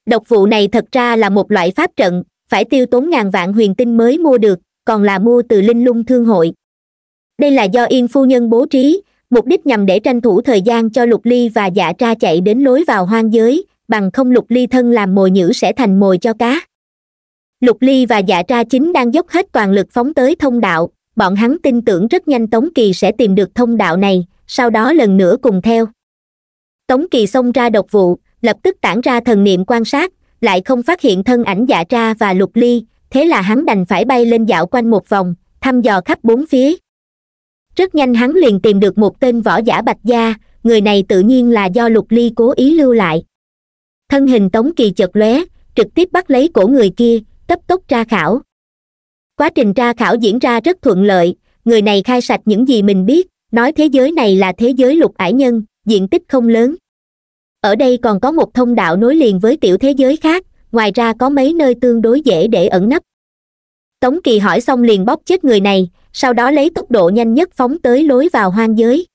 độc vụ này thật ra là một loại pháp trận phải tiêu tốn ngàn vạn huyền tinh mới mua được còn là mua từ linh lung thương hội đây là do yên phu nhân bố trí mục đích nhằm để tranh thủ thời gian cho lục ly và dạ tra chạy đến lối vào hoang giới bằng không lục ly thân làm mồi nhữ sẽ thành mồi cho cá lục ly và dạ tra chính đang dốc hết toàn lực phóng tới thông đạo bọn hắn tin tưởng rất nhanh tống kỳ sẽ tìm được thông đạo này sau đó lần nữa cùng theo tống kỳ xông ra độc vụ lập tức tản ra thần niệm quan sát lại không phát hiện thân ảnh dạ tra và lục ly thế là hắn đành phải bay lên dạo quanh một vòng thăm dò khắp bốn phía rất nhanh hắn liền tìm được một tên võ giả bạch gia người này tự nhiên là do lục ly cố ý lưu lại thân hình tống kỳ chật lóe trực tiếp bắt lấy cổ người kia cấp tốc tra khảo quá trình tra khảo diễn ra rất thuận lợi người này khai sạch những gì mình biết nói thế giới này là thế giới lục ải nhân diện tích không lớn ở đây còn có một thông đạo nối liền với tiểu thế giới khác ngoài ra có mấy nơi tương đối dễ để ẩn nấp tống kỳ hỏi xong liền bóp chết người này sau đó lấy tốc độ nhanh nhất phóng tới lối vào hoang giới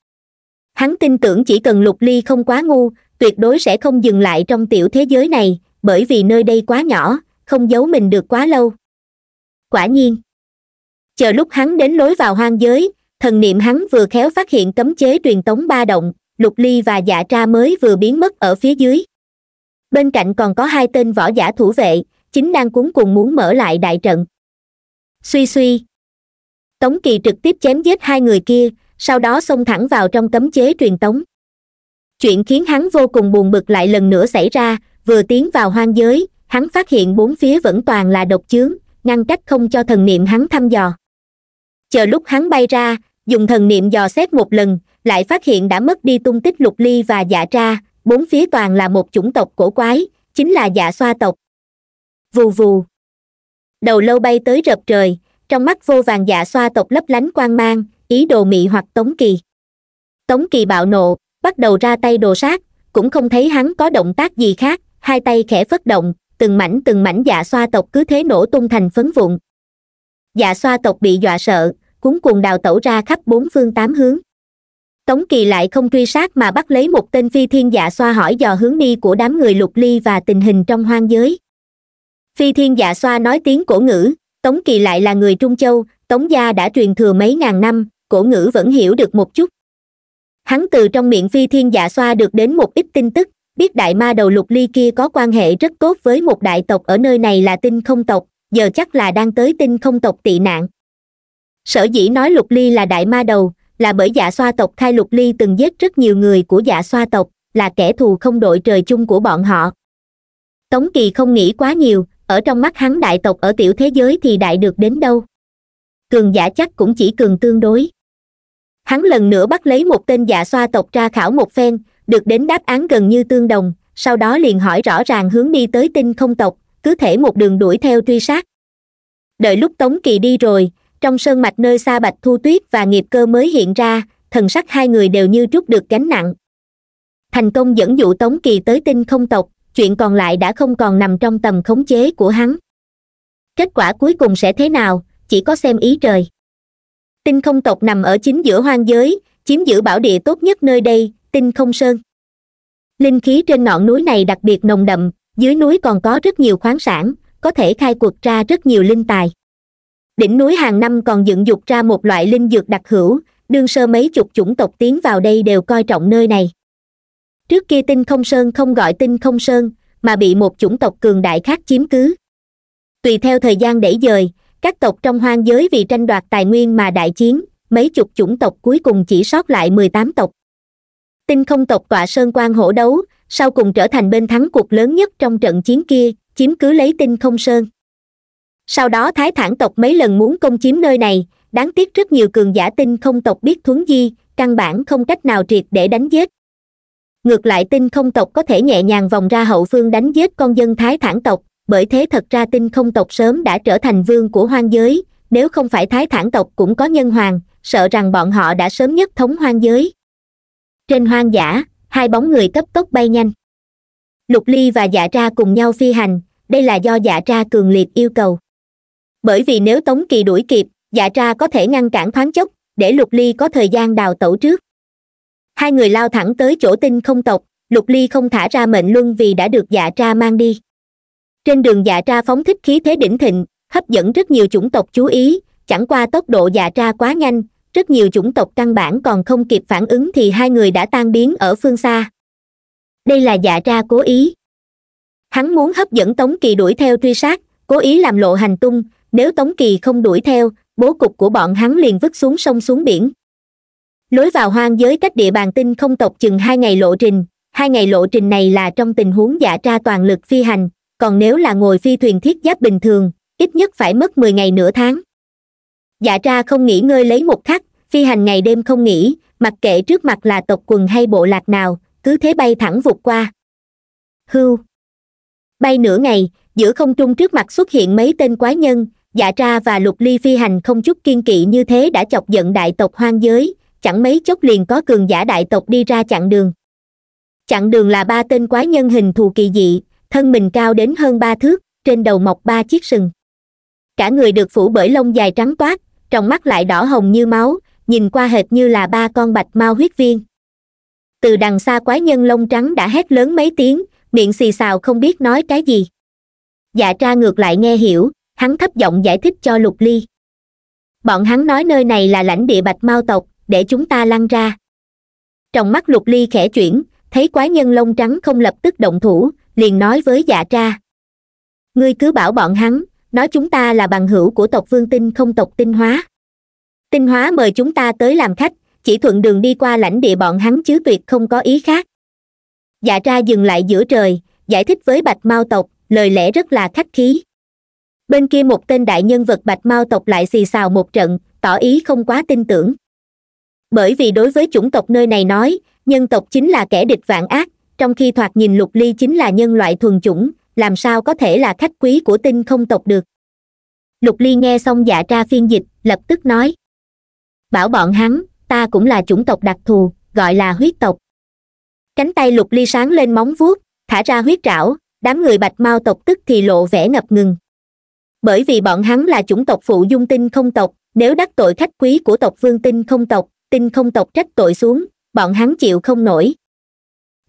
hắn tin tưởng chỉ cần lục ly không quá ngu tuyệt đối sẽ không dừng lại trong tiểu thế giới này bởi vì nơi đây quá nhỏ không giấu mình được quá lâu quả nhiên chờ lúc hắn đến lối vào hoang giới thần niệm hắn vừa khéo phát hiện cấm chế truyền tống ba động lục ly và dạ tra mới vừa biến mất ở phía dưới bên cạnh còn có hai tên võ giả thủ vệ chính đang cuốn cùng muốn mở lại đại trận suy suy tống kỳ trực tiếp chém giết hai người kia sau đó xông thẳng vào trong cấm chế truyền tống chuyện khiến hắn vô cùng buồn bực lại lần nữa xảy ra vừa tiến vào hoang giới hắn phát hiện bốn phía vẫn toàn là độc chướng ngăn cách không cho thần niệm hắn thăm dò chờ lúc hắn bay ra dùng thần niệm dò xét một lần lại phát hiện đã mất đi tung tích lục ly và dạ tra bốn phía toàn là một chủng tộc cổ quái chính là dạ xoa tộc vù vù đầu lâu bay tới rập trời trong mắt vô vàng dạ xoa tộc lấp lánh quang mang ý đồ mị hoặc tống kỳ tống kỳ bạo nộ bắt đầu ra tay đồ sát cũng không thấy hắn có động tác gì khác hai tay khẽ phất động từng mảnh từng mảnh dạ xoa tộc cứ thế nổ tung thành phấn vụn dạ xoa tộc bị dọa sợ cuốn cuồng đào tẩu ra khắp bốn phương tám hướng tống kỳ lại không truy sát mà bắt lấy một tên phi thiên dạ xoa hỏi dò hướng đi của đám người lục ly và tình hình trong hoang giới phi thiên dạ xoa nói tiếng cổ ngữ tống kỳ lại là người trung châu tống gia đã truyền thừa mấy ngàn năm cổ ngữ vẫn hiểu được một chút hắn từ trong miệng phi thiên dạ xoa được đến một ít tin tức biết đại ma đầu lục ly kia có quan hệ rất tốt với một đại tộc ở nơi này là tinh không tộc giờ chắc là đang tới tinh không tộc tị nạn sở dĩ nói lục ly là đại ma đầu là bởi dạ xoa tộc khai lục ly từng giết rất nhiều người của dạ xoa tộc là kẻ thù không đội trời chung của bọn họ tống kỳ không nghĩ quá nhiều ở trong mắt hắn đại tộc ở tiểu thế giới thì đại được đến đâu cường giả chắc cũng chỉ cường tương đối hắn lần nữa bắt lấy một tên dạ xoa tộc ra khảo một phen được đến đáp án gần như tương đồng sau đó liền hỏi rõ ràng hướng đi tới tinh không tộc cứ thể một đường đuổi theo truy sát đợi lúc tống kỳ đi rồi trong sơn mạch nơi xa bạch thu tuyết và nghiệp cơ mới hiện ra thần sắc hai người đều như trút được gánh nặng thành công dẫn dụ tống kỳ tới tinh không tộc chuyện còn lại đã không còn nằm trong tầm khống chế của hắn kết quả cuối cùng sẽ thế nào chỉ có xem ý trời tinh không tộc nằm ở chính giữa hoang giới chiếm giữ bảo địa tốt nhất nơi đây tinh không sơn linh khí trên ngọn núi này đặc biệt nồng đậm dưới núi còn có rất nhiều khoáng sản có thể khai quật ra rất nhiều linh tài đỉnh núi hàng năm còn dựng dục ra một loại linh dược đặc hữu đương sơ mấy chục chủng tộc tiến vào đây đều coi trọng nơi này trước kia tinh không sơn không gọi tinh không sơn mà bị một chủng tộc cường đại khác chiếm cứ tùy theo thời gian để dời các tộc trong hoang giới vì tranh đoạt tài nguyên mà đại chiến mấy chục chủng tộc cuối cùng chỉ sót lại mười tám tộc tinh không tộc tọa sơn quan hổ đấu sau cùng trở thành bên thắng cuộc lớn nhất trong trận chiến kia chiếm cứ lấy tinh không sơn sau đó thái thản tộc mấy lần muốn công chiếm nơi này đáng tiếc rất nhiều cường giả tinh không tộc biết thuấn di căn bản không cách nào triệt để đánh giết ngược lại tinh không tộc có thể nhẹ nhàng vòng ra hậu phương đánh giết con dân thái thản tộc bởi thế thật ra tinh không tộc sớm đã trở thành vương của hoang giới nếu không phải thái thản tộc cũng có nhân hoàng sợ rằng bọn họ đã sớm nhất thống hoang giới trên hoang dã hai bóng người cấp tốc bay nhanh lục ly và dạ tra cùng nhau phi hành đây là do dạ tra cường liệt yêu cầu bởi vì nếu tống kỳ đuổi kịp dạ tra có thể ngăn cản thoáng chốc để lục ly có thời gian đào tẩu trước hai người lao thẳng tới chỗ tinh không tộc lục ly không thả ra mệnh luân vì đã được dạ tra mang đi trên đường dạ tra phóng thích khí thế đỉnh thịnh hấp dẫn rất nhiều chủng tộc chú ý chẳng qua tốc độ dạ tra quá nhanh rất nhiều chủng tộc căn bản còn không kịp phản ứng thì hai người đã tan biến ở phương xa đây là dạ tra cố ý hắn muốn hấp dẫn tống kỳ đuổi theo truy sát cố ý làm lộ hành tung nếu tống kỳ không đuổi theo bố cục của bọn hắn liền vứt xuống sông xuống biển lối vào hoang giới cách địa bàn tinh không tộc chừng hai ngày lộ trình hai ngày lộ trình này là trong tình huống giả tra toàn lực phi hành còn nếu là ngồi phi thuyền thiết giáp bình thường ít nhất phải mất mười ngày nửa tháng giả tra không nghỉ ngơi lấy một khắc phi hành ngày đêm không nghỉ mặc kệ trước mặt là tộc quần hay bộ lạc nào cứ thế bay thẳng vụt qua hưu bay nửa ngày giữa không trung trước mặt xuất hiện mấy tên quái nhân dạ tra và lục ly phi hành không chút kiên kỵ như thế đã chọc giận đại tộc hoang giới chẳng mấy chốc liền có cường giả đại tộc đi ra chặn đường chặn đường là ba tên quái nhân hình thù kỳ dị thân mình cao đến hơn ba thước trên đầu mọc ba chiếc sừng cả người được phủ bởi lông dài trắng toát trong mắt lại đỏ hồng như máu nhìn qua hệt như là ba con bạch mao huyết viên từ đằng xa quái nhân lông trắng đã hét lớn mấy tiếng miệng xì xào không biết nói cái gì dạ tra ngược lại nghe hiểu hắn thấp giọng giải thích cho lục ly bọn hắn nói nơi này là lãnh địa bạch mao tộc để chúng ta lăn ra trong mắt lục ly khẽ chuyển thấy quái nhân lông trắng không lập tức động thủ liền nói với dạ tra ngươi cứ bảo bọn hắn nói chúng ta là bằng hữu của tộc vương tinh không tộc tinh hóa tinh hóa mời chúng ta tới làm khách chỉ thuận đường đi qua lãnh địa bọn hắn chứ tuyệt không có ý khác dạ tra dừng lại giữa trời giải thích với bạch mao tộc lời lẽ rất là khách khí bên kia một tên đại nhân vật bạch mao tộc lại xì xào một trận tỏ ý không quá tin tưởng bởi vì đối với chủng tộc nơi này nói nhân tộc chính là kẻ địch vạn ác trong khi thoạt nhìn lục ly chính là nhân loại thuần chủng làm sao có thể là khách quý của tinh không tộc được lục ly nghe xong dạ tra phiên dịch lập tức nói bảo bọn hắn ta cũng là chủng tộc đặc thù gọi là huyết tộc cánh tay lục ly sáng lên móng vuốt thả ra huyết trảo đám người bạch mao tộc tức thì lộ vẻ ngập ngừng bởi vì bọn hắn là chủng tộc phụ dung tinh không tộc nếu đắc tội khách quý của tộc vương tinh không tộc tinh không tộc trách tội xuống bọn hắn chịu không nổi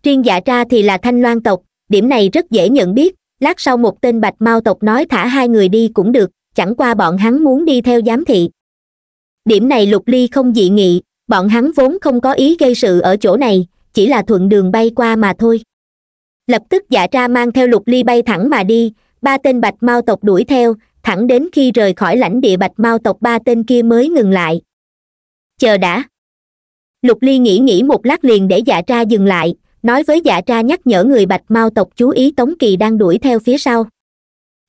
riêng dạ tra thì là thanh loan tộc điểm này rất dễ nhận biết lát sau một tên bạch mao tộc nói thả hai người đi cũng được chẳng qua bọn hắn muốn đi theo giám thị điểm này lục ly không dị nghị bọn hắn vốn không có ý gây sự ở chỗ này chỉ là thuận đường bay qua mà thôi lập tức dạ tra mang theo lục ly bay thẳng mà đi ba tên bạch mao tộc đuổi theo thẳng đến khi rời khỏi lãnh địa bạch mao tộc ba tên kia mới ngừng lại chờ đã lục ly nghĩ nghĩ một lát liền để dạ tra dừng lại nói với dạ tra nhắc nhở người bạch mao tộc chú ý tống kỳ đang đuổi theo phía sau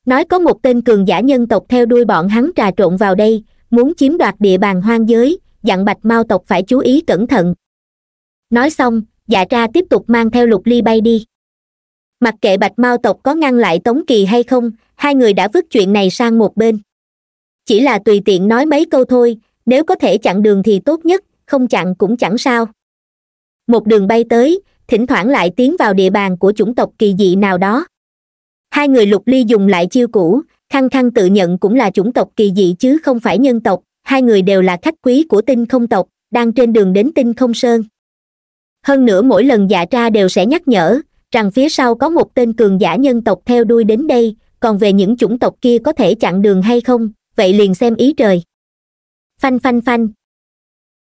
nói có một tên cường giả nhân tộc theo đuôi bọn hắn trà trộn vào đây muốn chiếm đoạt địa bàn hoang giới dặn bạch mao tộc phải chú ý cẩn thận nói xong dạ tra tiếp tục mang theo lục ly bay đi mặc kệ bạch mao tộc có ngăn lại tống kỳ hay không hai người đã vứt chuyện này sang một bên chỉ là tùy tiện nói mấy câu thôi nếu có thể chặn đường thì tốt nhất không chặn cũng chẳng sao một đường bay tới thỉnh thoảng lại tiến vào địa bàn của chủng tộc kỳ dị nào đó hai người lục ly dùng lại chiêu cũ khăng khăng tự nhận cũng là chủng tộc kỳ dị chứ không phải nhân tộc hai người đều là khách quý của tinh không tộc đang trên đường đến tinh không sơn hơn nữa mỗi lần dạ tra đều sẽ nhắc nhở rằng phía sau có một tên cường giả nhân tộc theo đuôi đến đây còn về những chủng tộc kia có thể chặn đường hay không vậy liền xem ý trời phanh phanh phanh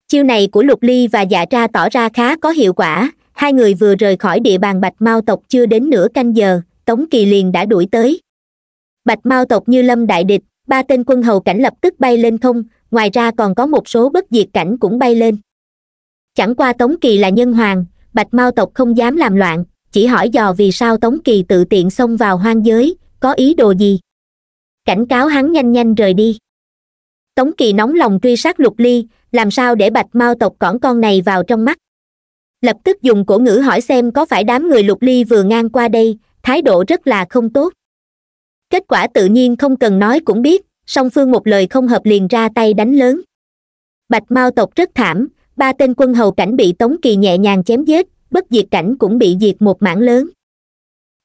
chiêu này của lục ly và dạ tra tỏ ra khá có hiệu quả hai người vừa rời khỏi địa bàn bạch mao tộc chưa đến nửa canh giờ tống kỳ liền đã đuổi tới bạch mao tộc như lâm đại địch ba tên quân hầu cảnh lập tức bay lên không ngoài ra còn có một số bất diệt cảnh cũng bay lên chẳng qua tống kỳ là nhân hoàng bạch mao tộc không dám làm loạn chỉ hỏi dò vì sao tống kỳ tự tiện xông vào hoang giới có ý đồ gì cảnh cáo hắn nhanh nhanh rời đi tống kỳ nóng lòng truy sát lục ly làm sao để bạch mau tộc cõn con này vào trong mắt lập tức dùng cổ ngữ hỏi xem có phải đám người lục ly vừa ngang qua đây thái độ rất là không tốt kết quả tự nhiên không cần nói cũng biết song phương một lời không hợp liền ra tay đánh lớn bạch mau tộc rất thảm ba tên quân hầu cảnh bị tống kỳ nhẹ nhàng chém giết bất diệt cảnh cũng bị diệt một mảng lớn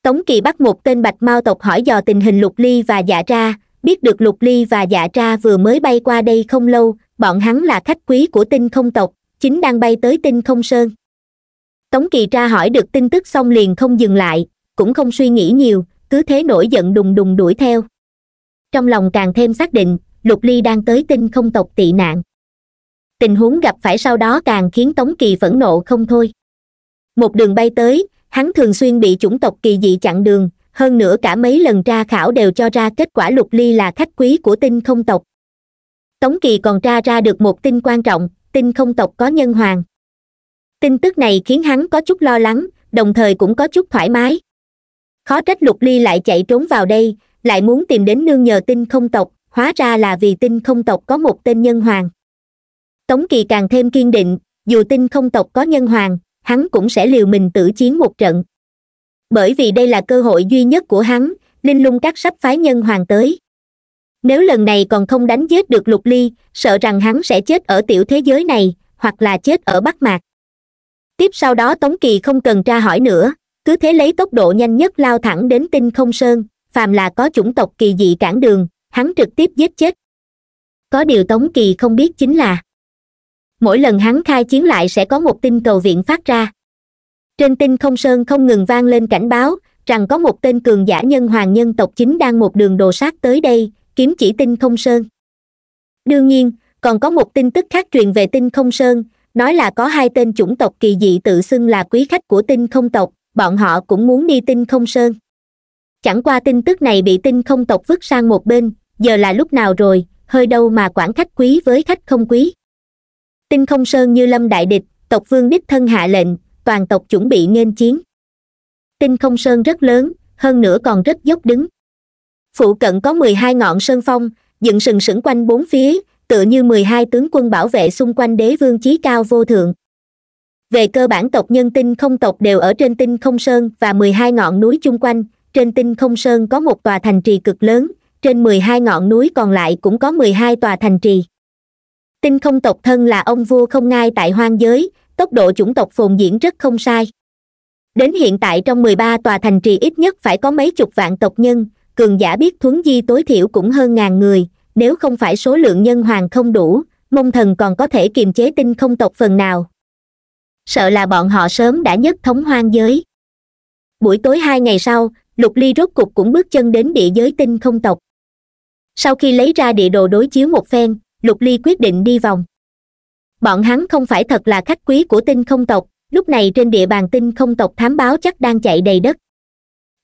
tống kỳ bắt một tên bạch mau tộc hỏi dò tình hình lục ly và dạ Tra, biết được lục ly và dạ Tra vừa mới bay qua đây không lâu bọn hắn là khách quý của tinh không tộc chính đang bay tới tinh không sơn tống kỳ tra hỏi được tin tức xong liền không dừng lại cũng không suy nghĩ nhiều cứ thế nổi giận đùng đùng đuổi theo trong lòng càng thêm xác định lục ly đang tới tinh không tộc tị nạn tình huống gặp phải sau đó càng khiến tống kỳ phẫn nộ không thôi một đường bay tới hắn thường xuyên bị chủng tộc kỳ dị chặn đường hơn nữa cả mấy lần tra khảo đều cho ra kết quả lục ly là khách quý của tinh không tộc tống kỳ còn tra ra được một tin quan trọng tinh không tộc có nhân hoàng tin tức này khiến hắn có chút lo lắng đồng thời cũng có chút thoải mái khó trách lục ly lại chạy trốn vào đây lại muốn tìm đến nương nhờ tinh không tộc hóa ra là vì tinh không tộc có một tên nhân hoàng tống kỳ càng thêm kiên định dù tinh không tộc có nhân hoàng hắn cũng sẽ liều mình tử chiến một trận bởi vì đây là cơ hội duy nhất của hắn linh lung các sắp phái nhân hoàng tới nếu lần này còn không đánh giết được lục ly sợ rằng hắn sẽ chết ở tiểu thế giới này hoặc là chết ở bắc mạc tiếp sau đó tống kỳ không cần tra hỏi nữa cứ thế lấy tốc độ nhanh nhất lao thẳng đến tinh không sơn phàm là có chủng tộc kỳ dị cản đường hắn trực tiếp giết chết có điều tống kỳ không biết chính là mỗi lần hắn khai chiến lại sẽ có một tin cầu viện phát ra trên tin không sơn không ngừng vang lên cảnh báo rằng có một tên cường giả nhân hoàng nhân tộc chính đang một đường đồ sát tới đây kiếm chỉ tin không sơn đương nhiên còn có một tin tức khác truyền về tin không sơn nói là có hai tên chủng tộc kỳ dị tự xưng là quý khách của tin không tộc bọn họ cũng muốn đi tin không sơn chẳng qua tin tức này bị tin không tộc vứt sang một bên giờ là lúc nào rồi hơi đâu mà quản khách quý với khách không quý tinh không sơn như lâm đại địch tộc vương đích thân hạ lệnh toàn tộc chuẩn bị nghênh chiến tinh không sơn rất lớn hơn nữa còn rất dốc đứng phụ cận có mười hai ngọn sơn phong dựng sừng sững quanh bốn phía tựa như mười hai tướng quân bảo vệ xung quanh đế vương chí cao vô thượng về cơ bản tộc nhân tinh không tộc đều ở trên tinh không sơn và mười hai ngọn núi chung quanh trên tinh không sơn có một tòa thành trì cực lớn trên mười hai ngọn núi còn lại cũng có mười hai tòa thành trì tinh không tộc thân là ông vua không ngai tại hoang giới tốc độ chủng tộc phồn diễn rất không sai đến hiện tại trong mười ba tòa thành trì ít nhất phải có mấy chục vạn tộc nhân cường giả biết thuấn di tối thiểu cũng hơn ngàn người nếu không phải số lượng nhân hoàng không đủ mông thần còn có thể kiềm chế tinh không tộc phần nào sợ là bọn họ sớm đã nhất thống hoang giới buổi tối hai ngày sau lục ly rốt cục cũng bước chân đến địa giới tinh không tộc sau khi lấy ra địa đồ đối chiếu một phen lục ly quyết định đi vòng bọn hắn không phải thật là khách quý của tinh không tộc lúc này trên địa bàn tinh không tộc thám báo chắc đang chạy đầy đất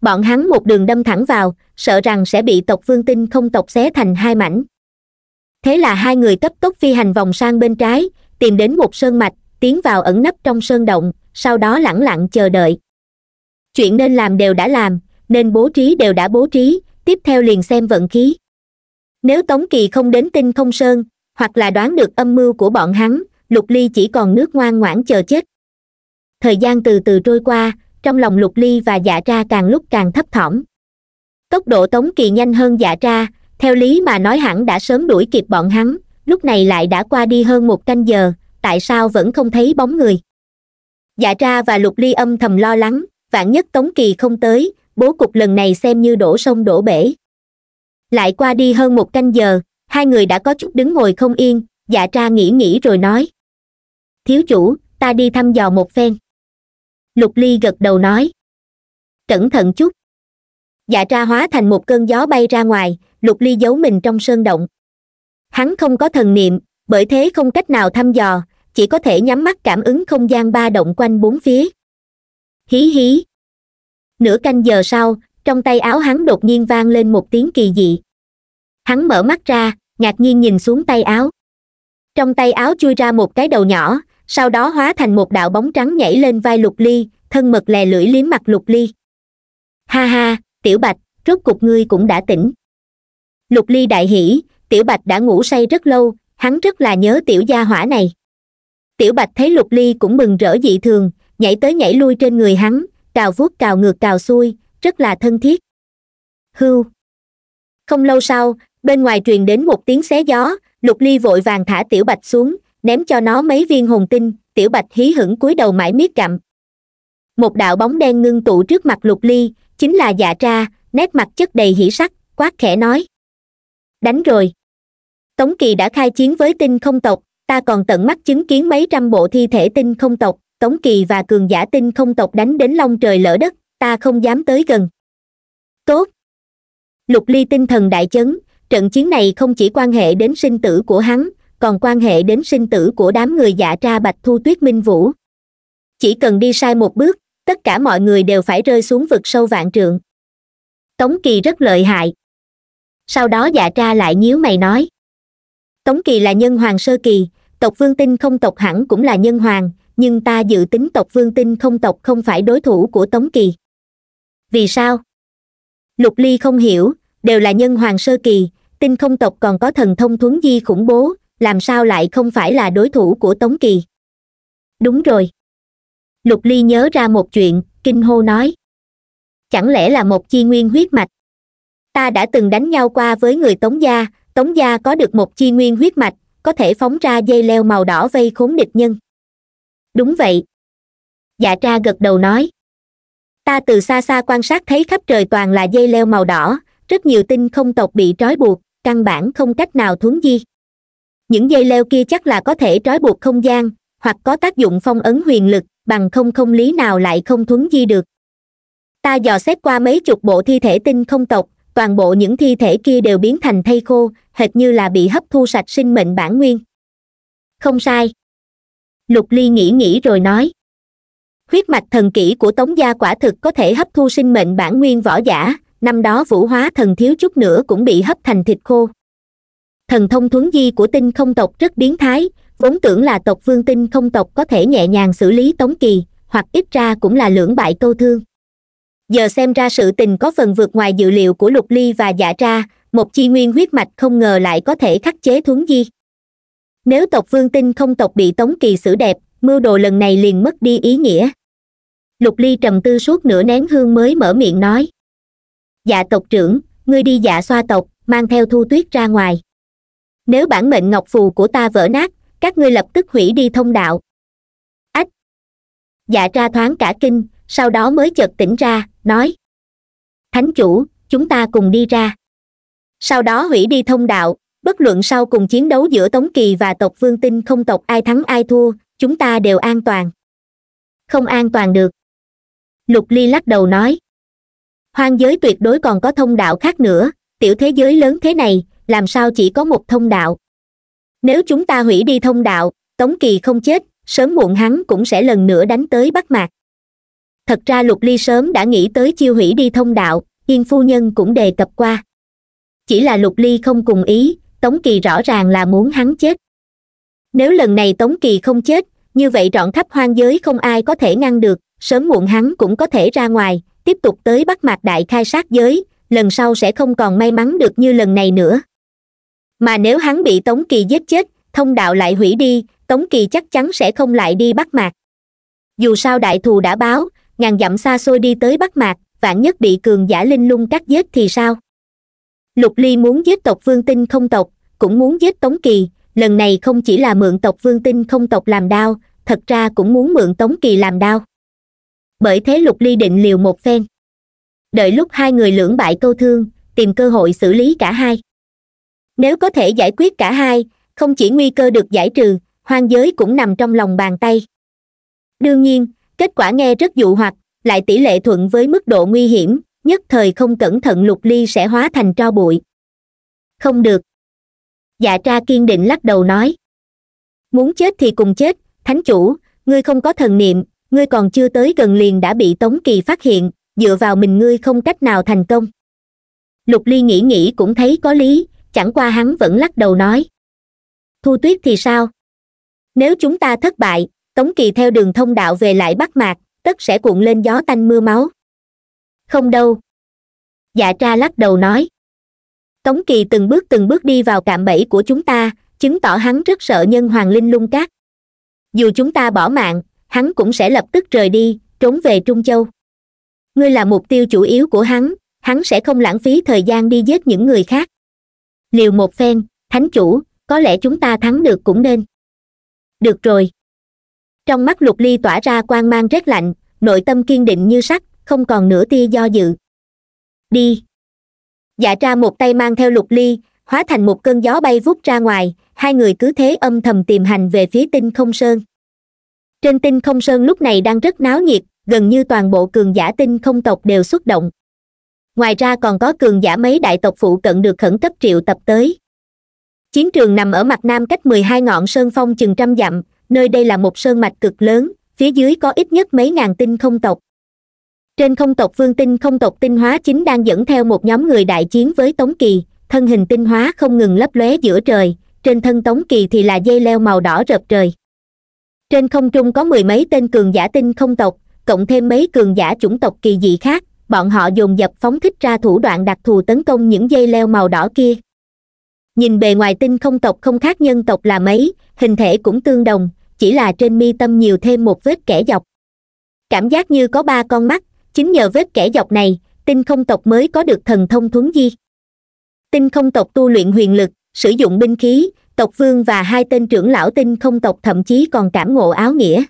bọn hắn một đường đâm thẳng vào sợ rằng sẽ bị tộc vương tinh không tộc xé thành hai mảnh thế là hai người cấp tốc phi hành vòng sang bên trái tìm đến một sơn mạch tiến vào ẩn nấp trong sơn động sau đó lẳng lặng chờ đợi chuyện nên làm đều đã làm nên bố trí đều đã bố trí tiếp theo liền xem vận khí nếu tống kỳ không đến tinh không sơn hoặc là đoán được âm mưu của bọn hắn lục ly chỉ còn nước ngoan ngoãn chờ chết thời gian từ từ trôi qua trong lòng lục ly và dạ tra càng lúc càng thấp thỏm tốc độ tống kỳ nhanh hơn dạ tra theo lý mà nói hẳn đã sớm đuổi kịp bọn hắn lúc này lại đã qua đi hơn một canh giờ tại sao vẫn không thấy bóng người dạ tra và lục ly âm thầm lo lắng vạn nhất tống kỳ không tới bố cục lần này xem như đổ sông đổ bể lại qua đi hơn một canh giờ hai người đã có chút đứng ngồi không yên dạ tra nghĩ nghĩ rồi nói thiếu chủ ta đi thăm dò một phen lục ly gật đầu nói cẩn thận chút dạ tra hóa thành một cơn gió bay ra ngoài lục ly giấu mình trong sơn động hắn không có thần niệm bởi thế không cách nào thăm dò chỉ có thể nhắm mắt cảm ứng không gian ba động quanh bốn phía hí hí nửa canh giờ sau trong tay áo hắn đột nhiên vang lên một tiếng kỳ dị hắn mở mắt ra ngạc nhiên nhìn xuống tay áo trong tay áo chui ra một cái đầu nhỏ sau đó hóa thành một đạo bóng trắng nhảy lên vai lục ly thân mật lè lưỡi liếm mặt lục ly ha ha tiểu bạch rốt cục ngươi cũng đã tỉnh lục ly đại hỉ tiểu bạch đã ngủ say rất lâu hắn rất là nhớ tiểu gia hỏa này tiểu bạch thấy lục ly cũng mừng rỡ dị thường nhảy tới nhảy lui trên người hắn cào vuốt cào ngược cào xuôi rất là thân thiết hưu không lâu sau bên ngoài truyền đến một tiếng xé gió lục ly vội vàng thả tiểu bạch xuống ném cho nó mấy viên hồn tinh tiểu bạch hí hửng cúi đầu mãi miết gặm một đạo bóng đen ngưng tụ trước mặt lục ly chính là dạ tra nét mặt chất đầy hỉ sắc quát khẽ nói đánh rồi tống kỳ đã khai chiến với tinh không tộc ta còn tận mắt chứng kiến mấy trăm bộ thi thể tinh không tộc tống kỳ và cường giả tinh không tộc đánh đến long trời lỡ đất ta không dám tới gần tốt lục ly tinh thần đại chấn trận chiến này không chỉ quan hệ đến sinh tử của hắn còn quan hệ đến sinh tử của đám người dạ tra bạch thu tuyết minh vũ chỉ cần đi sai một bước tất cả mọi người đều phải rơi xuống vực sâu vạn trượng tống kỳ rất lợi hại sau đó dạ tra lại nhíu mày nói tống kỳ là nhân hoàng sơ kỳ tộc vương tinh không tộc hẳn cũng là nhân hoàng nhưng ta dự tính tộc vương tinh không tộc không phải đối thủ của tống kỳ vì sao lục ly không hiểu đều là nhân hoàng sơ kỳ tinh không tộc còn có thần thông thuấn di khủng bố làm sao lại không phải là đối thủ của tống kỳ đúng rồi lục ly nhớ ra một chuyện kinh hô nói chẳng lẽ là một chi nguyên huyết mạch ta đã từng đánh nhau qua với người tống gia tống gia có được một chi nguyên huyết mạch có thể phóng ra dây leo màu đỏ vây khốn địch nhân đúng vậy dạ tra gật đầu nói ta từ xa xa quan sát thấy khắp trời toàn là dây leo màu đỏ rất nhiều tinh không tộc bị trói buộc căn bản không cách nào thuấn di những dây leo kia chắc là có thể trói buộc không gian hoặc có tác dụng phong ấn huyền lực bằng không không lý nào lại không thuấn di được ta dò xét qua mấy chục bộ thi thể tinh không tộc toàn bộ những thi thể kia đều biến thành thây khô hệt như là bị hấp thu sạch sinh mệnh bản nguyên không sai lục ly nghĩ nghĩ rồi nói huyết mạch thần kỹ của tống gia quả thực có thể hấp thu sinh mệnh bản nguyên võ giả năm đó vũ hóa thần thiếu chút nữa cũng bị hấp thành thịt khô thần thông thuấn di của tinh không tộc rất biến thái vốn tưởng là tộc vương tinh không tộc có thể nhẹ nhàng xử lý tống kỳ hoặc ít ra cũng là lưỡng bại câu thương giờ xem ra sự tình có phần vượt ngoài dự liệu của lục ly và giả dạ ra một chi nguyên huyết mạch không ngờ lại có thể khắc chế thuấn di nếu tộc vương tinh không tộc bị tống kỳ xử đẹp mưu đồ lần này liền mất đi ý nghĩa lục ly trầm tư suốt nửa nén hương mới mở miệng nói dạ tộc trưởng ngươi đi dạ xoa tộc mang theo thu tuyết ra ngoài nếu bản mệnh ngọc phù của ta vỡ nát các ngươi lập tức hủy đi thông đạo ách dạ ra thoáng cả kinh sau đó mới chợt tỉnh ra nói thánh chủ chúng ta cùng đi ra sau đó hủy đi thông đạo bất luận sau cùng chiến đấu giữa tống kỳ và tộc vương tinh không tộc ai thắng ai thua chúng ta đều an toàn không an toàn được lục ly lắc đầu nói hoang giới tuyệt đối còn có thông đạo khác nữa tiểu thế giới lớn thế này làm sao chỉ có một thông đạo nếu chúng ta hủy đi thông đạo tống kỳ không chết sớm muộn hắn cũng sẽ lần nữa đánh tới bắc mạc thật ra lục ly sớm đã nghĩ tới chiêu hủy đi thông đạo yên phu nhân cũng đề cập qua chỉ là lục ly không cùng ý tống kỳ rõ ràng là muốn hắn chết nếu lần này tống kỳ không chết như vậy trọn khắp hoang giới không ai có thể ngăn được sớm muộn hắn cũng có thể ra ngoài tiếp tục tới bắc mạc đại khai sát giới lần sau sẽ không còn may mắn được như lần này nữa mà nếu hắn bị tống kỳ giết chết thông đạo lại hủy đi tống kỳ chắc chắn sẽ không lại đi bắc mạc dù sao đại thù đã báo ngàn dặm xa xôi đi tới bắc mạc vạn nhất bị cường giả linh lung cắt giết thì sao lục ly muốn giết tộc vương tinh không tộc cũng muốn giết tống kỳ lần này không chỉ là mượn tộc vương tinh không tộc làm đao thật ra cũng muốn mượn tống kỳ làm đao bởi thế lục ly định liều một phen đợi lúc hai người lưỡng bại câu thương tìm cơ hội xử lý cả hai nếu có thể giải quyết cả hai không chỉ nguy cơ được giải trừ hoang giới cũng nằm trong lòng bàn tay đương nhiên kết quả nghe rất dụ hoặc lại tỷ lệ thuận với mức độ nguy hiểm nhất thời không cẩn thận lục ly sẽ hóa thành tro bụi không được dạ tra kiên định lắc đầu nói muốn chết thì cùng chết thánh chủ ngươi không có thần niệm ngươi còn chưa tới gần liền đã bị tống kỳ phát hiện dựa vào mình ngươi không cách nào thành công lục ly nghĩ nghĩ cũng thấy có lý chẳng qua hắn vẫn lắc đầu nói thu tuyết thì sao nếu chúng ta thất bại tống kỳ theo đường thông đạo về lại bắc mạc tất sẽ cuộn lên gió tanh mưa máu không đâu dạ tra lắc đầu nói tống kỳ từng bước từng bước đi vào cạm bẫy của chúng ta chứng tỏ hắn rất sợ nhân hoàng linh lung cát dù chúng ta bỏ mạng hắn cũng sẽ lập tức rời đi trốn về trung châu ngươi là mục tiêu chủ yếu của hắn hắn sẽ không lãng phí thời gian đi giết những người khác liều một phen thánh chủ có lẽ chúng ta thắng được cũng nên được rồi trong mắt lục ly tỏa ra quang mang rét lạnh nội tâm kiên định như sắt không còn nửa tia do dự đi dạ tra một tay mang theo lục ly hóa thành một cơn gió bay vút ra ngoài hai người cứ thế âm thầm tìm hành về phía tinh không sơn trên tinh không sơn lúc này đang rất náo nhiệt gần như toàn bộ cường giả tinh không tộc đều xuất động ngoài ra còn có cường giả mấy đại tộc phụ cận được khẩn cấp triệu tập tới chiến trường nằm ở mặt nam cách mười hai ngọn sơn phong chừng trăm dặm nơi đây là một sơn mạch cực lớn phía dưới có ít nhất mấy ngàn tinh không tộc trên không tộc vương tinh không tộc tinh hóa chính đang dẫn theo một nhóm người đại chiến với tống kỳ thân hình tinh hóa không ngừng lấp lóe giữa trời trên thân tống kỳ thì là dây leo màu đỏ rợp trời trên không trung có mười mấy tên cường giả tinh không tộc cộng thêm mấy cường giả chủng tộc kỳ dị khác bọn họ dồn dập phóng thích ra thủ đoạn đặc thù tấn công những dây leo màu đỏ kia nhìn bề ngoài tinh không tộc không khác nhân tộc là mấy hình thể cũng tương đồng chỉ là trên mi tâm nhiều thêm một vết kẻ dọc cảm giác như có ba con mắt chính nhờ vết kẻ dọc này tinh không tộc mới có được thần thông thuấn di tinh không tộc tu luyện huyền lực sử dụng binh khí tộc vương và hai tên trưởng lão tinh không tộc thậm chí còn cảm ngộ áo nghĩa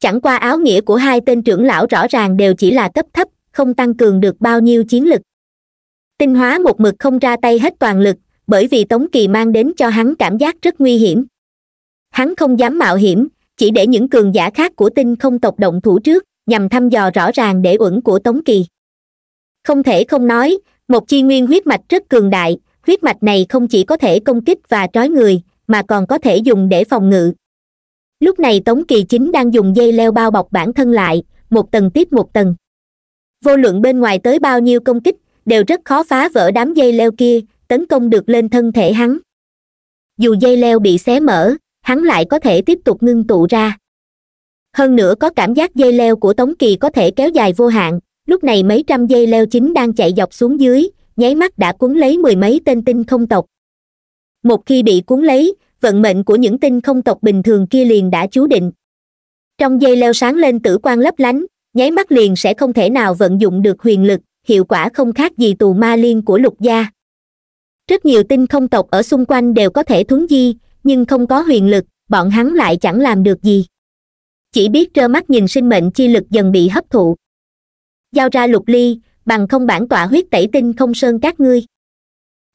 chẳng qua áo nghĩa của hai tên trưởng lão rõ ràng đều chỉ là cấp thấp không tăng cường được bao nhiêu chiến lực tinh hóa một mực không ra tay hết toàn lực bởi vì tống kỳ mang đến cho hắn cảm giác rất nguy hiểm hắn không dám mạo hiểm chỉ để những cường giả khác của tinh không tộc động thủ trước nhằm thăm dò rõ ràng để uẩn của tống kỳ không thể không nói một chi nguyên huyết mạch rất cường đại huyết mạch này không chỉ có thể công kích và trói người mà còn có thể dùng để phòng ngự lúc này tống kỳ chính đang dùng dây leo bao bọc bản thân lại một tầng tiếp một tầng vô luận bên ngoài tới bao nhiêu công kích đều rất khó phá vỡ đám dây leo kia tấn công được lên thân thể hắn dù dây leo bị xé mở hắn lại có thể tiếp tục ngưng tụ ra hơn nữa có cảm giác dây leo của tống kỳ có thể kéo dài vô hạn lúc này mấy trăm dây leo chính đang chạy dọc xuống dưới nháy mắt đã cuốn lấy mười mấy tên tinh không tộc một khi bị cuốn lấy vận mệnh của những tinh không tộc bình thường kia liền đã chú định trong dây leo sáng lên tử quan lấp lánh nháy mắt liền sẽ không thể nào vận dụng được huyền lực hiệu quả không khác gì tù ma liên của lục gia rất nhiều tinh không tộc ở xung quanh đều có thể thuấn di nhưng không có huyền lực bọn hắn lại chẳng làm được gì chỉ biết trơ mắt nhìn sinh mệnh chi lực dần bị hấp thụ giao ra lục ly bằng không bản tọa huyết tẩy tinh không sơn các ngươi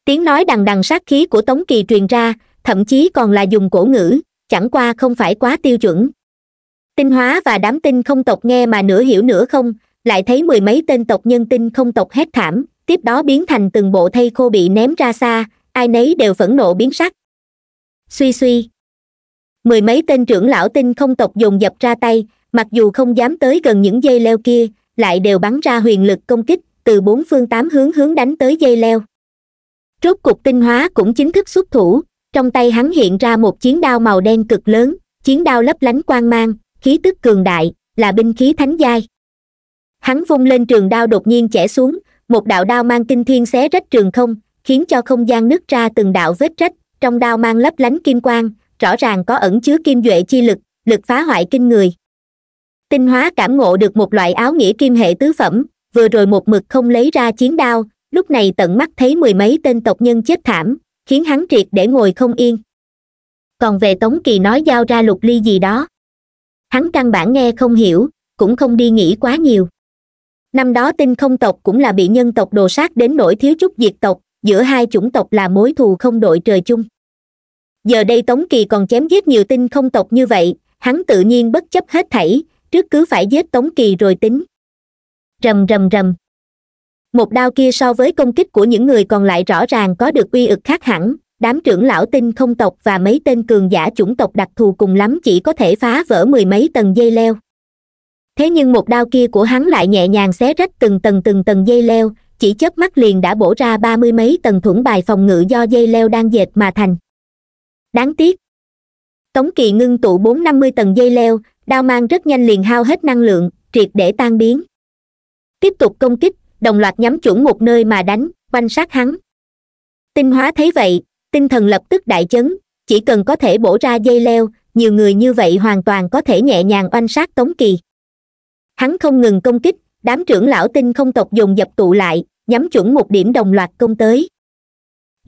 tiếng nói đằng đằng sát khí của tống kỳ truyền ra thậm chí còn là dùng cổ ngữ chẳng qua không phải quá tiêu chuẩn tinh hóa và đám tinh không tộc nghe mà nửa hiểu nửa không lại thấy mười mấy tên tộc nhân tinh không tộc hét thảm tiếp đó biến thành từng bộ thây khô bị ném ra xa ai nấy đều phẫn nộ biến sắc suy suy mười mấy tên trưởng lão tinh không tộc dồn dập ra tay mặc dù không dám tới gần những dây leo kia lại đều bắn ra huyền lực công kích từ bốn phương tám hướng hướng đánh tới dây leo rốt cục tinh hóa cũng chính thức xuất thủ trong tay hắn hiện ra một chiến đao màu đen cực lớn chiến đao lấp lánh quang mang khí tức cường đại là binh khí thánh giai hắn vung lên trường đao đột nhiên chẻ xuống một đạo đao mang kinh thiên xé rách trường không khiến cho không gian nứt ra từng đạo vết rách trong đao mang lấp lánh kim quang rõ ràng có ẩn chứa kim duệ chi lực lực phá hoại kinh người tinh hóa cảm ngộ được một loại áo nghĩa kim hệ tứ phẩm vừa rồi một mực không lấy ra chiến đao lúc này tận mắt thấy mười mấy tên tộc nhân chết thảm khiến hắn triệt để ngồi không yên còn về tống kỳ nói giao ra lục ly gì đó hắn căn bản nghe không hiểu cũng không đi nghĩ quá nhiều năm đó tinh không tộc cũng là bị nhân tộc đồ sát đến nỗi thiếu chút diệt tộc giữa hai chủng tộc là mối thù không đội trời chung giờ đây tống kỳ còn chém giết nhiều tinh không tộc như vậy hắn tự nhiên bất chấp hết thảy trước cứ phải giết tống kỳ rồi tính rầm rầm rầm một đao kia so với công kích của những người còn lại rõ ràng có được uy ực khác hẳn đám trưởng lão tinh không tộc và mấy tên cường giả chủng tộc đặc thù cùng lắm chỉ có thể phá vỡ mười mấy tầng dây leo thế nhưng một đao kia của hắn lại nhẹ nhàng xé rách từng tầng từng tầng dây leo chỉ chớp mắt liền đã bổ ra ba mươi mấy tầng thủng bài phòng ngự do dây leo đang dệt mà thành đáng tiếc tống kỳ ngưng tụ bốn năm mươi tầng dây leo đao mang rất nhanh liền hao hết năng lượng triệt để tan biến tiếp tục công kích đồng loạt nhắm chuẩn một nơi mà đánh quanh sát hắn tinh hóa thấy vậy tinh thần lập tức đại chấn chỉ cần có thể bổ ra dây leo nhiều người như vậy hoàn toàn có thể nhẹ nhàng oanh sát tống kỳ hắn không ngừng công kích đám trưởng lão tinh không tộc dùng dập tụ lại nhắm chuẩn một điểm đồng loạt công tới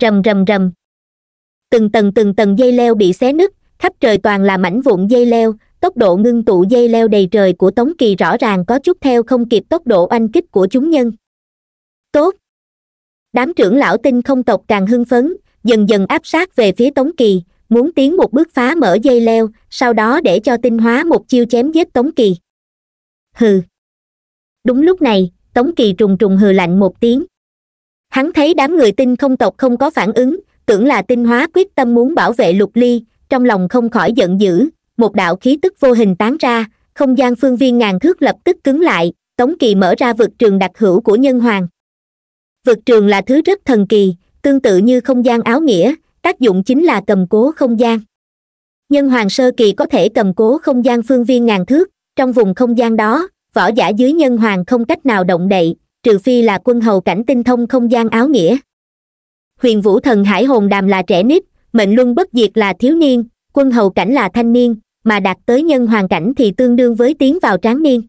rầm rầm rầm từng tầng từng tầng dây leo bị xé nứt khắp trời toàn là mảnh vụn dây leo tốc độ ngưng tụ dây leo đầy trời của tống kỳ rõ ràng có chút theo không kịp tốc độ oanh kích của chúng nhân tốt đám trưởng lão tinh không tộc càng hưng phấn dần dần áp sát về phía tống kỳ muốn tiến một bước phá mở dây leo sau đó để cho tinh hóa một chiêu chém giết tống kỳ hừ đúng lúc này tống kỳ trùng trùng hừ lạnh một tiếng hắn thấy đám người tinh không tộc không có phản ứng tưởng là tinh hóa quyết tâm muốn bảo vệ lục ly trong lòng không khỏi giận dữ một đạo khí tức vô hình tán ra không gian phương viên ngàn thước lập tức cứng lại tống kỳ mở ra vực trường đặc hữu của nhân hoàng vực trường là thứ rất thần kỳ tương tự như không gian áo nghĩa tác dụng chính là cầm cố không gian nhân hoàng sơ kỳ có thể cầm cố không gian phương viên ngàn thước trong vùng không gian đó võ giả dưới nhân hoàng không cách nào động đậy trừ phi là quân hầu cảnh tinh thông không gian áo nghĩa huyền vũ thần hải hồn đàm là trẻ nít mệnh luân bất diệt là thiếu niên quân hầu cảnh là thanh niên mà đạt tới nhân hoàng cảnh thì tương đương với tiến vào tráng niên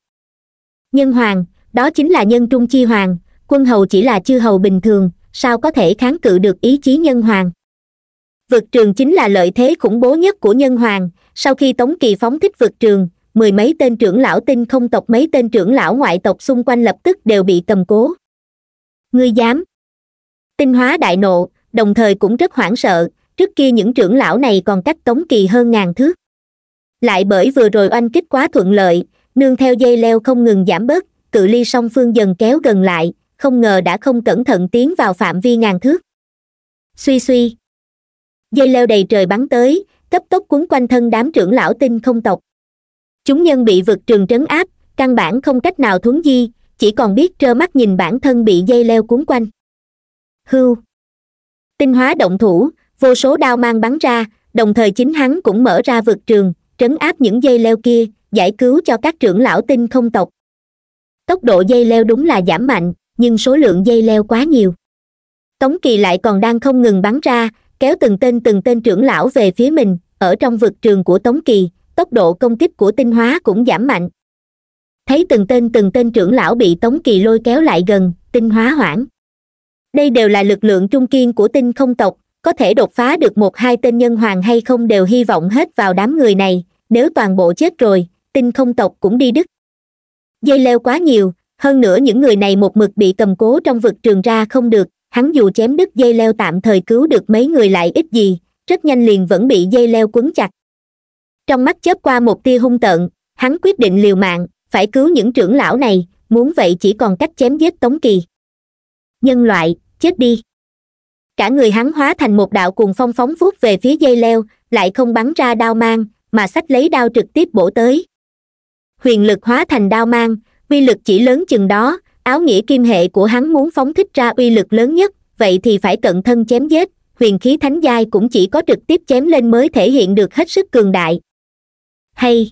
nhân hoàng đó chính là nhân trung chi hoàng quân hầu chỉ là chư hầu bình thường sao có thể kháng cự được ý chí nhân hoàng vực trường chính là lợi thế khủng bố nhất của nhân hoàng sau khi tống kỳ phóng thích vực trường mười mấy tên trưởng lão tinh không tộc mấy tên trưởng lão ngoại tộc xung quanh lập tức đều bị cầm cố ngươi dám tinh hóa đại nộ đồng thời cũng rất hoảng sợ trước kia những trưởng lão này còn cách tống kỳ hơn ngàn thước lại bởi vừa rồi oanh kích quá thuận lợi nương theo dây leo không ngừng giảm bớt cự ly song phương dần kéo gần lại không ngờ đã không cẩn thận tiến vào phạm vi ngàn thước suy suy dây leo đầy trời bắn tới cấp tốc quấn quanh thân đám trưởng lão tinh không tộc chúng nhân bị vực trường trấn áp căn bản không cách nào thuấn di chỉ còn biết trơ mắt nhìn bản thân bị dây leo cuốn quanh hưu tinh hóa động thủ vô số đao mang bắn ra đồng thời chính hắn cũng mở ra vực trường trấn áp những dây leo kia giải cứu cho các trưởng lão tinh không tộc tốc độ dây leo đúng là giảm mạnh nhưng số lượng dây leo quá nhiều tống kỳ lại còn đang không ngừng bắn ra kéo từng tên từng tên trưởng lão về phía mình ở trong vực trường của tống kỳ tốc độ công kích của tinh hóa cũng giảm mạnh thấy từng tên từng tên trưởng lão bị tống kỳ lôi kéo lại gần tinh hóa hoảng đây đều là lực lượng trung kiên của tinh không tộc có thể đột phá được một hai tên nhân hoàng hay không đều hy vọng hết vào đám người này nếu toàn bộ chết rồi tinh không tộc cũng đi đứt dây leo quá nhiều hơn nữa những người này một mực bị cầm cố trong vực trường ra không được hắn dù chém đứt dây leo tạm thời cứu được mấy người lại ít gì rất nhanh liền vẫn bị dây leo quấn chặt trong mắt chớp qua một tia hung tợn hắn quyết định liều mạng phải cứu những trưởng lão này muốn vậy chỉ còn cách chém giết tống kỳ nhân loại chết đi cả người hắn hóa thành một đạo cuồng phong phóng vút về phía dây leo lại không bắn ra đao mang mà sách lấy đao trực tiếp bổ tới huyền lực hóa thành đao mang uy lực chỉ lớn chừng đó áo nghĩa kim hệ của hắn muốn phóng thích ra uy lực lớn nhất vậy thì phải cận thân chém giết huyền khí thánh giai cũng chỉ có trực tiếp chém lên mới thể hiện được hết sức cường đại hay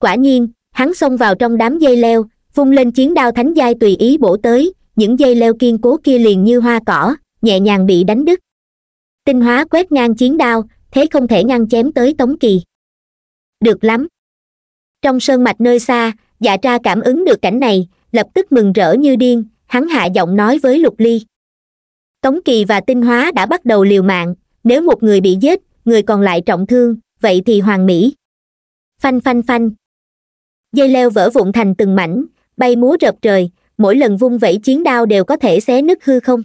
quả nhiên hắn xông vào trong đám dây leo vung lên chiến đao thánh giai tùy ý bổ tới những dây leo kiên cố kia liền như hoa cỏ nhẹ nhàng bị đánh đứt tinh hóa quét ngang chiến đao thế không thể ngăn chém tới tống kỳ được lắm trong sơn mạch nơi xa dạ tra cảm ứng được cảnh này lập tức mừng rỡ như điên hắn hạ giọng nói với lục ly tống kỳ và tinh hóa đã bắt đầu liều mạng nếu một người bị giết người còn lại trọng thương vậy thì hoàng mỹ phanh phanh phanh dây leo vỡ vụn thành từng mảnh bay múa rợp trời mỗi lần vung vẩy chiến đao đều có thể xé nứt hư không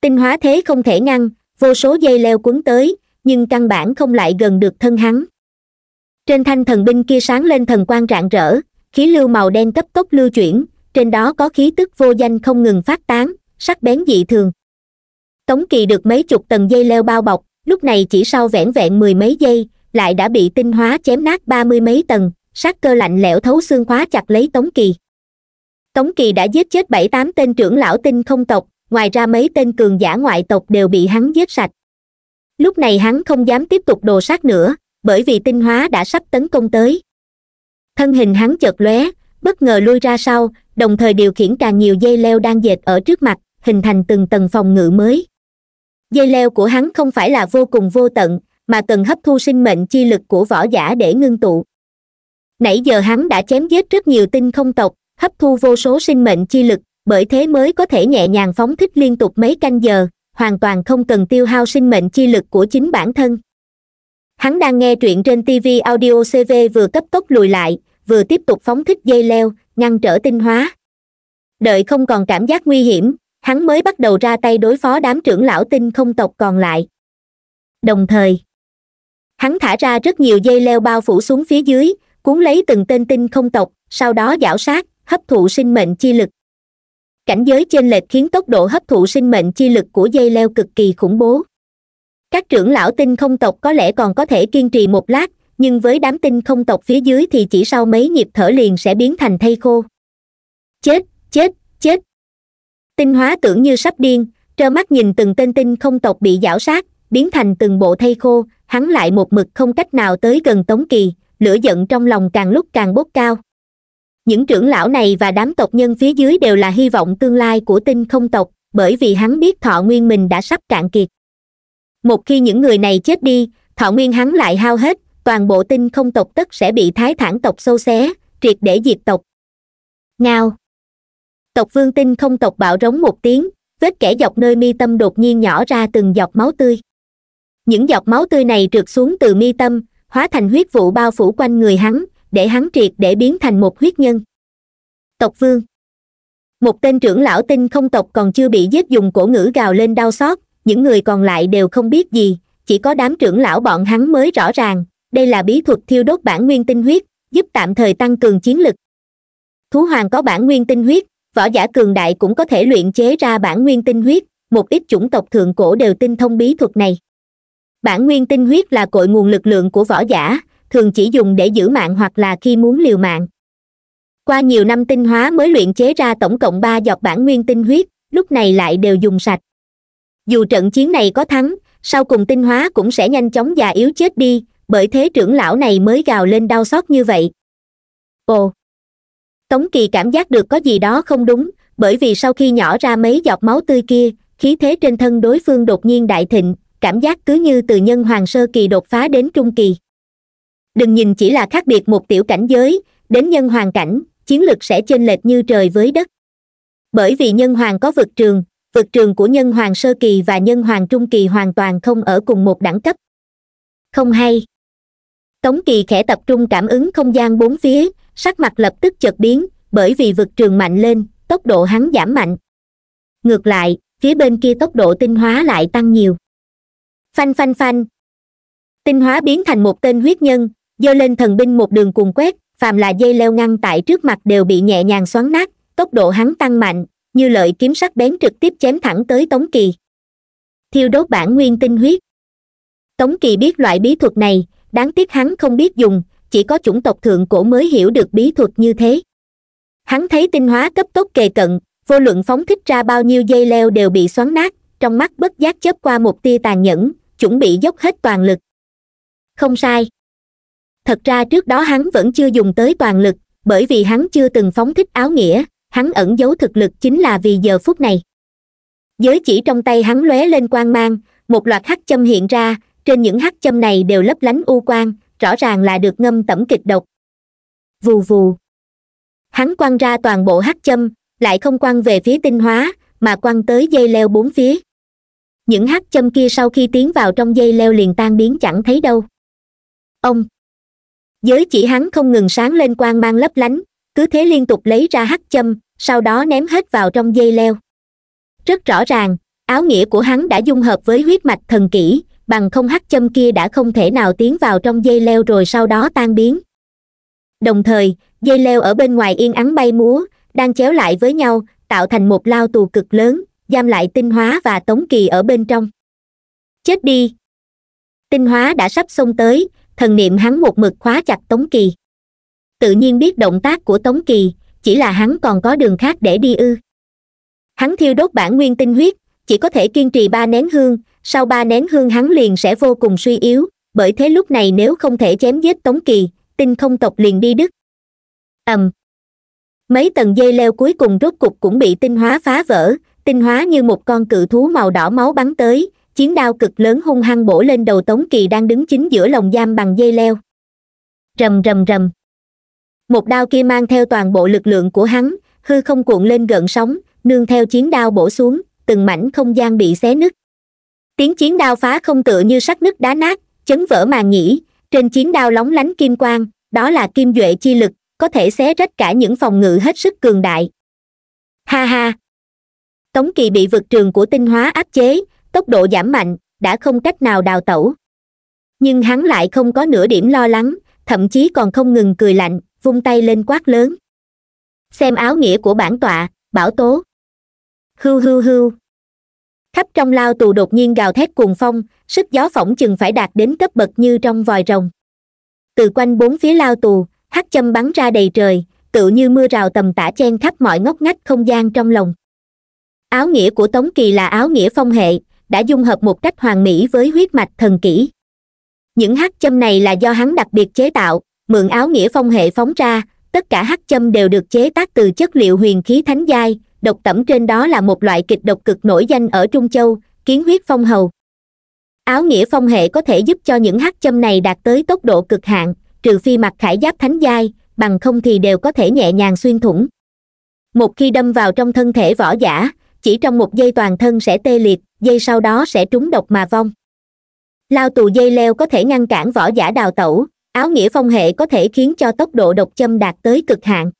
tinh hóa thế không thể ngăn vô số dây leo quấn tới nhưng căn bản không lại gần được thân hắn trên thanh thần binh kia sáng lên thần quang rạng rỡ khí lưu màu đen cấp tốc lưu chuyển trên đó có khí tức vô danh không ngừng phát tán sắc bén dị thường tống kỳ được mấy chục tầng dây leo bao bọc lúc này chỉ sau vẻn vẹn mười mấy giây lại đã bị tinh hóa chém nát ba mươi mấy tầng sát cơ lạnh lẽo thấu xương khóa chặt lấy tống kỳ tống kỳ đã giết chết bảy tám tên trưởng lão tinh không tộc ngoài ra mấy tên cường giả ngoại tộc đều bị hắn giết sạch lúc này hắn không dám tiếp tục đồ sát nữa bởi vì tinh hóa đã sắp tấn công tới thân hình hắn chợt lóe bất ngờ lui ra sau đồng thời điều khiển càng nhiều dây leo đang dệt ở trước mặt hình thành từng tầng phòng ngự mới dây leo của hắn không phải là vô cùng vô tận mà cần hấp thu sinh mệnh chi lực của võ giả để ngưng tụ nãy giờ hắn đã chém giết rất nhiều tinh không tộc hấp thu vô số sinh mệnh chi lực bởi thế mới có thể nhẹ nhàng phóng thích liên tục mấy canh giờ hoàn toàn không cần tiêu hao sinh mệnh chi lực của chính bản thân hắn đang nghe truyện trên tv audio cv vừa cấp tốc lùi lại vừa tiếp tục phóng thích dây leo ngăn trở tinh hóa đợi không còn cảm giác nguy hiểm hắn mới bắt đầu ra tay đối phó đám trưởng lão tinh không tộc còn lại đồng thời hắn thả ra rất nhiều dây leo bao phủ xuống phía dưới cuốn lấy từng tên tinh không tộc sau đó giảo sát hấp thụ sinh mệnh chi lực cảnh giới trên lệch khiến tốc độ hấp thụ sinh mệnh chi lực của dây leo cực kỳ khủng bố các trưởng lão tinh không tộc có lẽ còn có thể kiên trì một lát nhưng với đám tinh không tộc phía dưới thì chỉ sau mấy nhịp thở liền sẽ biến thành thây khô chết chết chết tinh hóa tưởng như sắp điên trơ mắt nhìn từng tên tinh không tộc bị giảo sát biến thành từng bộ thây khô hắn lại một mực không cách nào tới gần tống kỳ lửa giận trong lòng càng lúc càng bốc cao những trưởng lão này và đám tộc nhân phía dưới đều là hy vọng tương lai của tinh không tộc bởi vì hắn biết thọ nguyên mình đã sắp cạn kiệt một khi những người này chết đi thọ nguyên hắn lại hao hết toàn bộ tinh không tộc tất sẽ bị thái thản tộc sâu xé triệt để diệt tộc ngao tộc vương tinh không tộc bạo rống một tiếng vết kẻ dọc nơi mi tâm đột nhiên nhỏ ra từng giọt máu tươi những giọt máu tươi này trượt xuống từ mi tâm hóa thành huyết vụ bao phủ quanh người hắn để hắn triệt để biến thành một huyết nhân tộc vương một tên trưởng lão tinh không tộc còn chưa bị giết dùng cổ ngữ gào lên đau xót những người còn lại đều không biết gì chỉ có đám trưởng lão bọn hắn mới rõ ràng đây là bí thuật thiêu đốt bản nguyên tinh huyết giúp tạm thời tăng cường chiến lực thú hoàng có bản nguyên tinh huyết võ giả cường đại cũng có thể luyện chế ra bản nguyên tinh huyết một ít chủng tộc thượng cổ đều tinh thông bí thuật này bản nguyên tinh huyết là cội nguồn lực lượng của võ giả thường chỉ dùng để giữ mạng hoặc là khi muốn liều mạng qua nhiều năm tinh hóa mới luyện chế ra tổng cộng ba giọt bản nguyên tinh huyết lúc này lại đều dùng sạch dù trận chiến này có thắng sau cùng tinh hóa cũng sẽ nhanh chóng già yếu chết đi bởi thế trưởng lão này mới gào lên đau xót như vậy ồ tống kỳ cảm giác được có gì đó không đúng bởi vì sau khi nhỏ ra mấy giọt máu tươi kia khí thế trên thân đối phương đột nhiên đại thịnh cảm giác cứ như từ nhân hoàng sơ kỳ đột phá đến trung kỳ đừng nhìn chỉ là khác biệt một tiểu cảnh giới đến nhân hoàng cảnh chiến lực sẽ chênh lệch như trời với đất bởi vì nhân hoàng có vực trường vực trường của nhân hoàng sơ kỳ và nhân hoàng trung kỳ hoàn toàn không ở cùng một đẳng cấp không hay tống kỳ khẽ tập trung cảm ứng không gian bốn phía sắc mặt lập tức chợt biến bởi vì vực trường mạnh lên tốc độ hắn giảm mạnh ngược lại phía bên kia tốc độ tinh hóa lại tăng nhiều phanh phanh phanh tinh hóa biến thành một tên huyết nhân dơ lên thần binh một đường cuồng quét phàm là dây leo ngăn tại trước mặt đều bị nhẹ nhàng xoắn nát tốc độ hắn tăng mạnh như lợi kiếm sắc bén trực tiếp chém thẳng tới tống kỳ thiêu đốt bản nguyên tinh huyết tống kỳ biết loại bí thuật này đáng tiếc hắn không biết dùng chỉ có chủng tộc thượng cổ mới hiểu được bí thuật như thế hắn thấy tinh hóa cấp tốc kề cận vô luận phóng thích ra bao nhiêu dây leo đều bị xoắn nát trong mắt bất giác chớp qua một tia tàn nhẫn chuẩn bị dốc hết toàn lực không sai thật ra trước đó hắn vẫn chưa dùng tới toàn lực bởi vì hắn chưa từng phóng thích áo nghĩa hắn ẩn giấu thực lực chính là vì giờ phút này giới chỉ trong tay hắn lóe lên quang mang một loạt hắc châm hiện ra trên những hắc châm này đều lấp lánh u quang rõ ràng là được ngâm tẩm kịch độc vù vù hắn quăng ra toàn bộ hắc châm lại không quăng về phía tinh hóa mà quăng tới dây leo bốn phía những hắc châm kia sau khi tiến vào trong dây leo liền tan biến chẳng thấy đâu ông giới chỉ hắn không ngừng sáng lên quang mang lấp lánh cứ thế liên tục lấy ra hắc châm sau đó ném hết vào trong dây leo rất rõ ràng áo nghĩa của hắn đã dung hợp với huyết mạch thần kỹ bằng không hắc châm kia đã không thể nào tiến vào trong dây leo rồi sau đó tan biến đồng thời dây leo ở bên ngoài yên ắng bay múa đang chéo lại với nhau tạo thành một lao tù cực lớn giam lại tinh hóa và tống kỳ ở bên trong chết đi tinh hóa đã sắp xông tới thần niệm hắn một mực khóa chặt tống kỳ tự nhiên biết động tác của tống kỳ chỉ là hắn còn có đường khác để đi ư hắn thiêu đốt bản nguyên tinh huyết chỉ có thể kiên trì ba nén hương sau ba nén hương hắn liền sẽ vô cùng suy yếu bởi thế lúc này nếu không thể chém giết tống kỳ tinh không tộc liền đi đứt ầm mấy tầng dây leo cuối cùng rốt cục cũng bị tinh hóa phá vỡ tinh hóa như một con cự thú màu đỏ máu bắn tới chiến đao cực lớn hung hăng bổ lên đầu tống kỳ đang đứng chính giữa lồng giam bằng dây leo rầm rầm rầm một đao kia mang theo toàn bộ lực lượng của hắn hư không cuộn lên gợn sóng nương theo chiến đao bổ xuống từng mảnh không gian bị xé nứt tiếng chiến đao phá không tựa như sắt nứt đá nát chấn vỡ màn nhĩ trên chiến đao lóng lánh kim quang đó là kim duệ chi lực có thể xé rách cả những phòng ngự hết sức cường đại ha ha tống kỳ bị vực trường của tinh hóa áp chế tốc độ giảm mạnh đã không cách nào đào tẩu nhưng hắn lại không có nửa điểm lo lắng thậm chí còn không ngừng cười lạnh vung tay lên quát lớn xem áo nghĩa của bản tọa bảo tố hưu hưu hưu khắp trong lao tù đột nhiên gào thét cuồng phong sức gió phỏng chừng phải đạt đến cấp bậc như trong vòi rồng từ quanh bốn phía lao tù hắc châm bắn ra đầy trời tự như mưa rào tầm tả chen khắp mọi ngóc ngách không gian trong lòng áo nghĩa của tống kỳ là áo nghĩa phong hệ đã dung hợp một cách hoàn mỹ với huyết mạch thần kỹ những hắc châm này là do hắn đặc biệt chế tạo mượn áo nghĩa phong hệ phóng ra tất cả hắc châm đều được chế tác từ chất liệu huyền khí thánh giai độc tẩm trên đó là một loại kịch độc cực nổi danh ở trung châu kiến huyết phong hầu áo nghĩa phong hệ có thể giúp cho những hắc châm này đạt tới tốc độ cực hạn trừ phi mặt khải giáp thánh giai bằng không thì đều có thể nhẹ nhàng xuyên thủng một khi đâm vào trong thân thể võ giả chỉ trong một giây toàn thân sẽ tê liệt giây sau đó sẽ trúng độc mà vong lao tù dây leo có thể ngăn cản võ giả đào tẩu áo nghĩa phong hệ có thể khiến cho tốc độ độc châm đạt tới cực hạn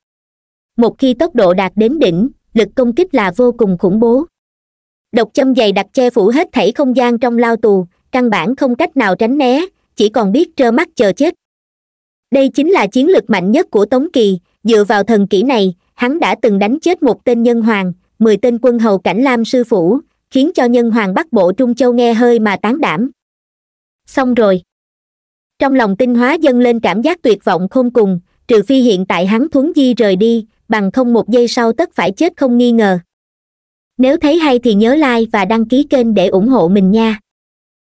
một khi tốc độ đạt đến đỉnh lực công kích là vô cùng khủng bố độc châm dày đặc che phủ hết thảy không gian trong lao tù căn bản không cách nào tránh né chỉ còn biết trơ mắt chờ chết đây chính là chiến lược mạnh nhất của tống kỳ dựa vào thần kỹ này hắn đã từng đánh chết một tên nhân hoàng mười tên quân hầu cảnh lam sư phủ khiến cho nhân hoàng bắc bộ trung châu nghe hơi mà tán đảm xong rồi trong lòng tinh hóa dâng lên cảm giác tuyệt vọng không cùng trừ phi hiện tại hắn thuấn di rời đi bằng không một giây sau tất phải chết không nghi ngờ nếu thấy hay thì nhớ like và đăng ký kênh để ủng hộ mình nha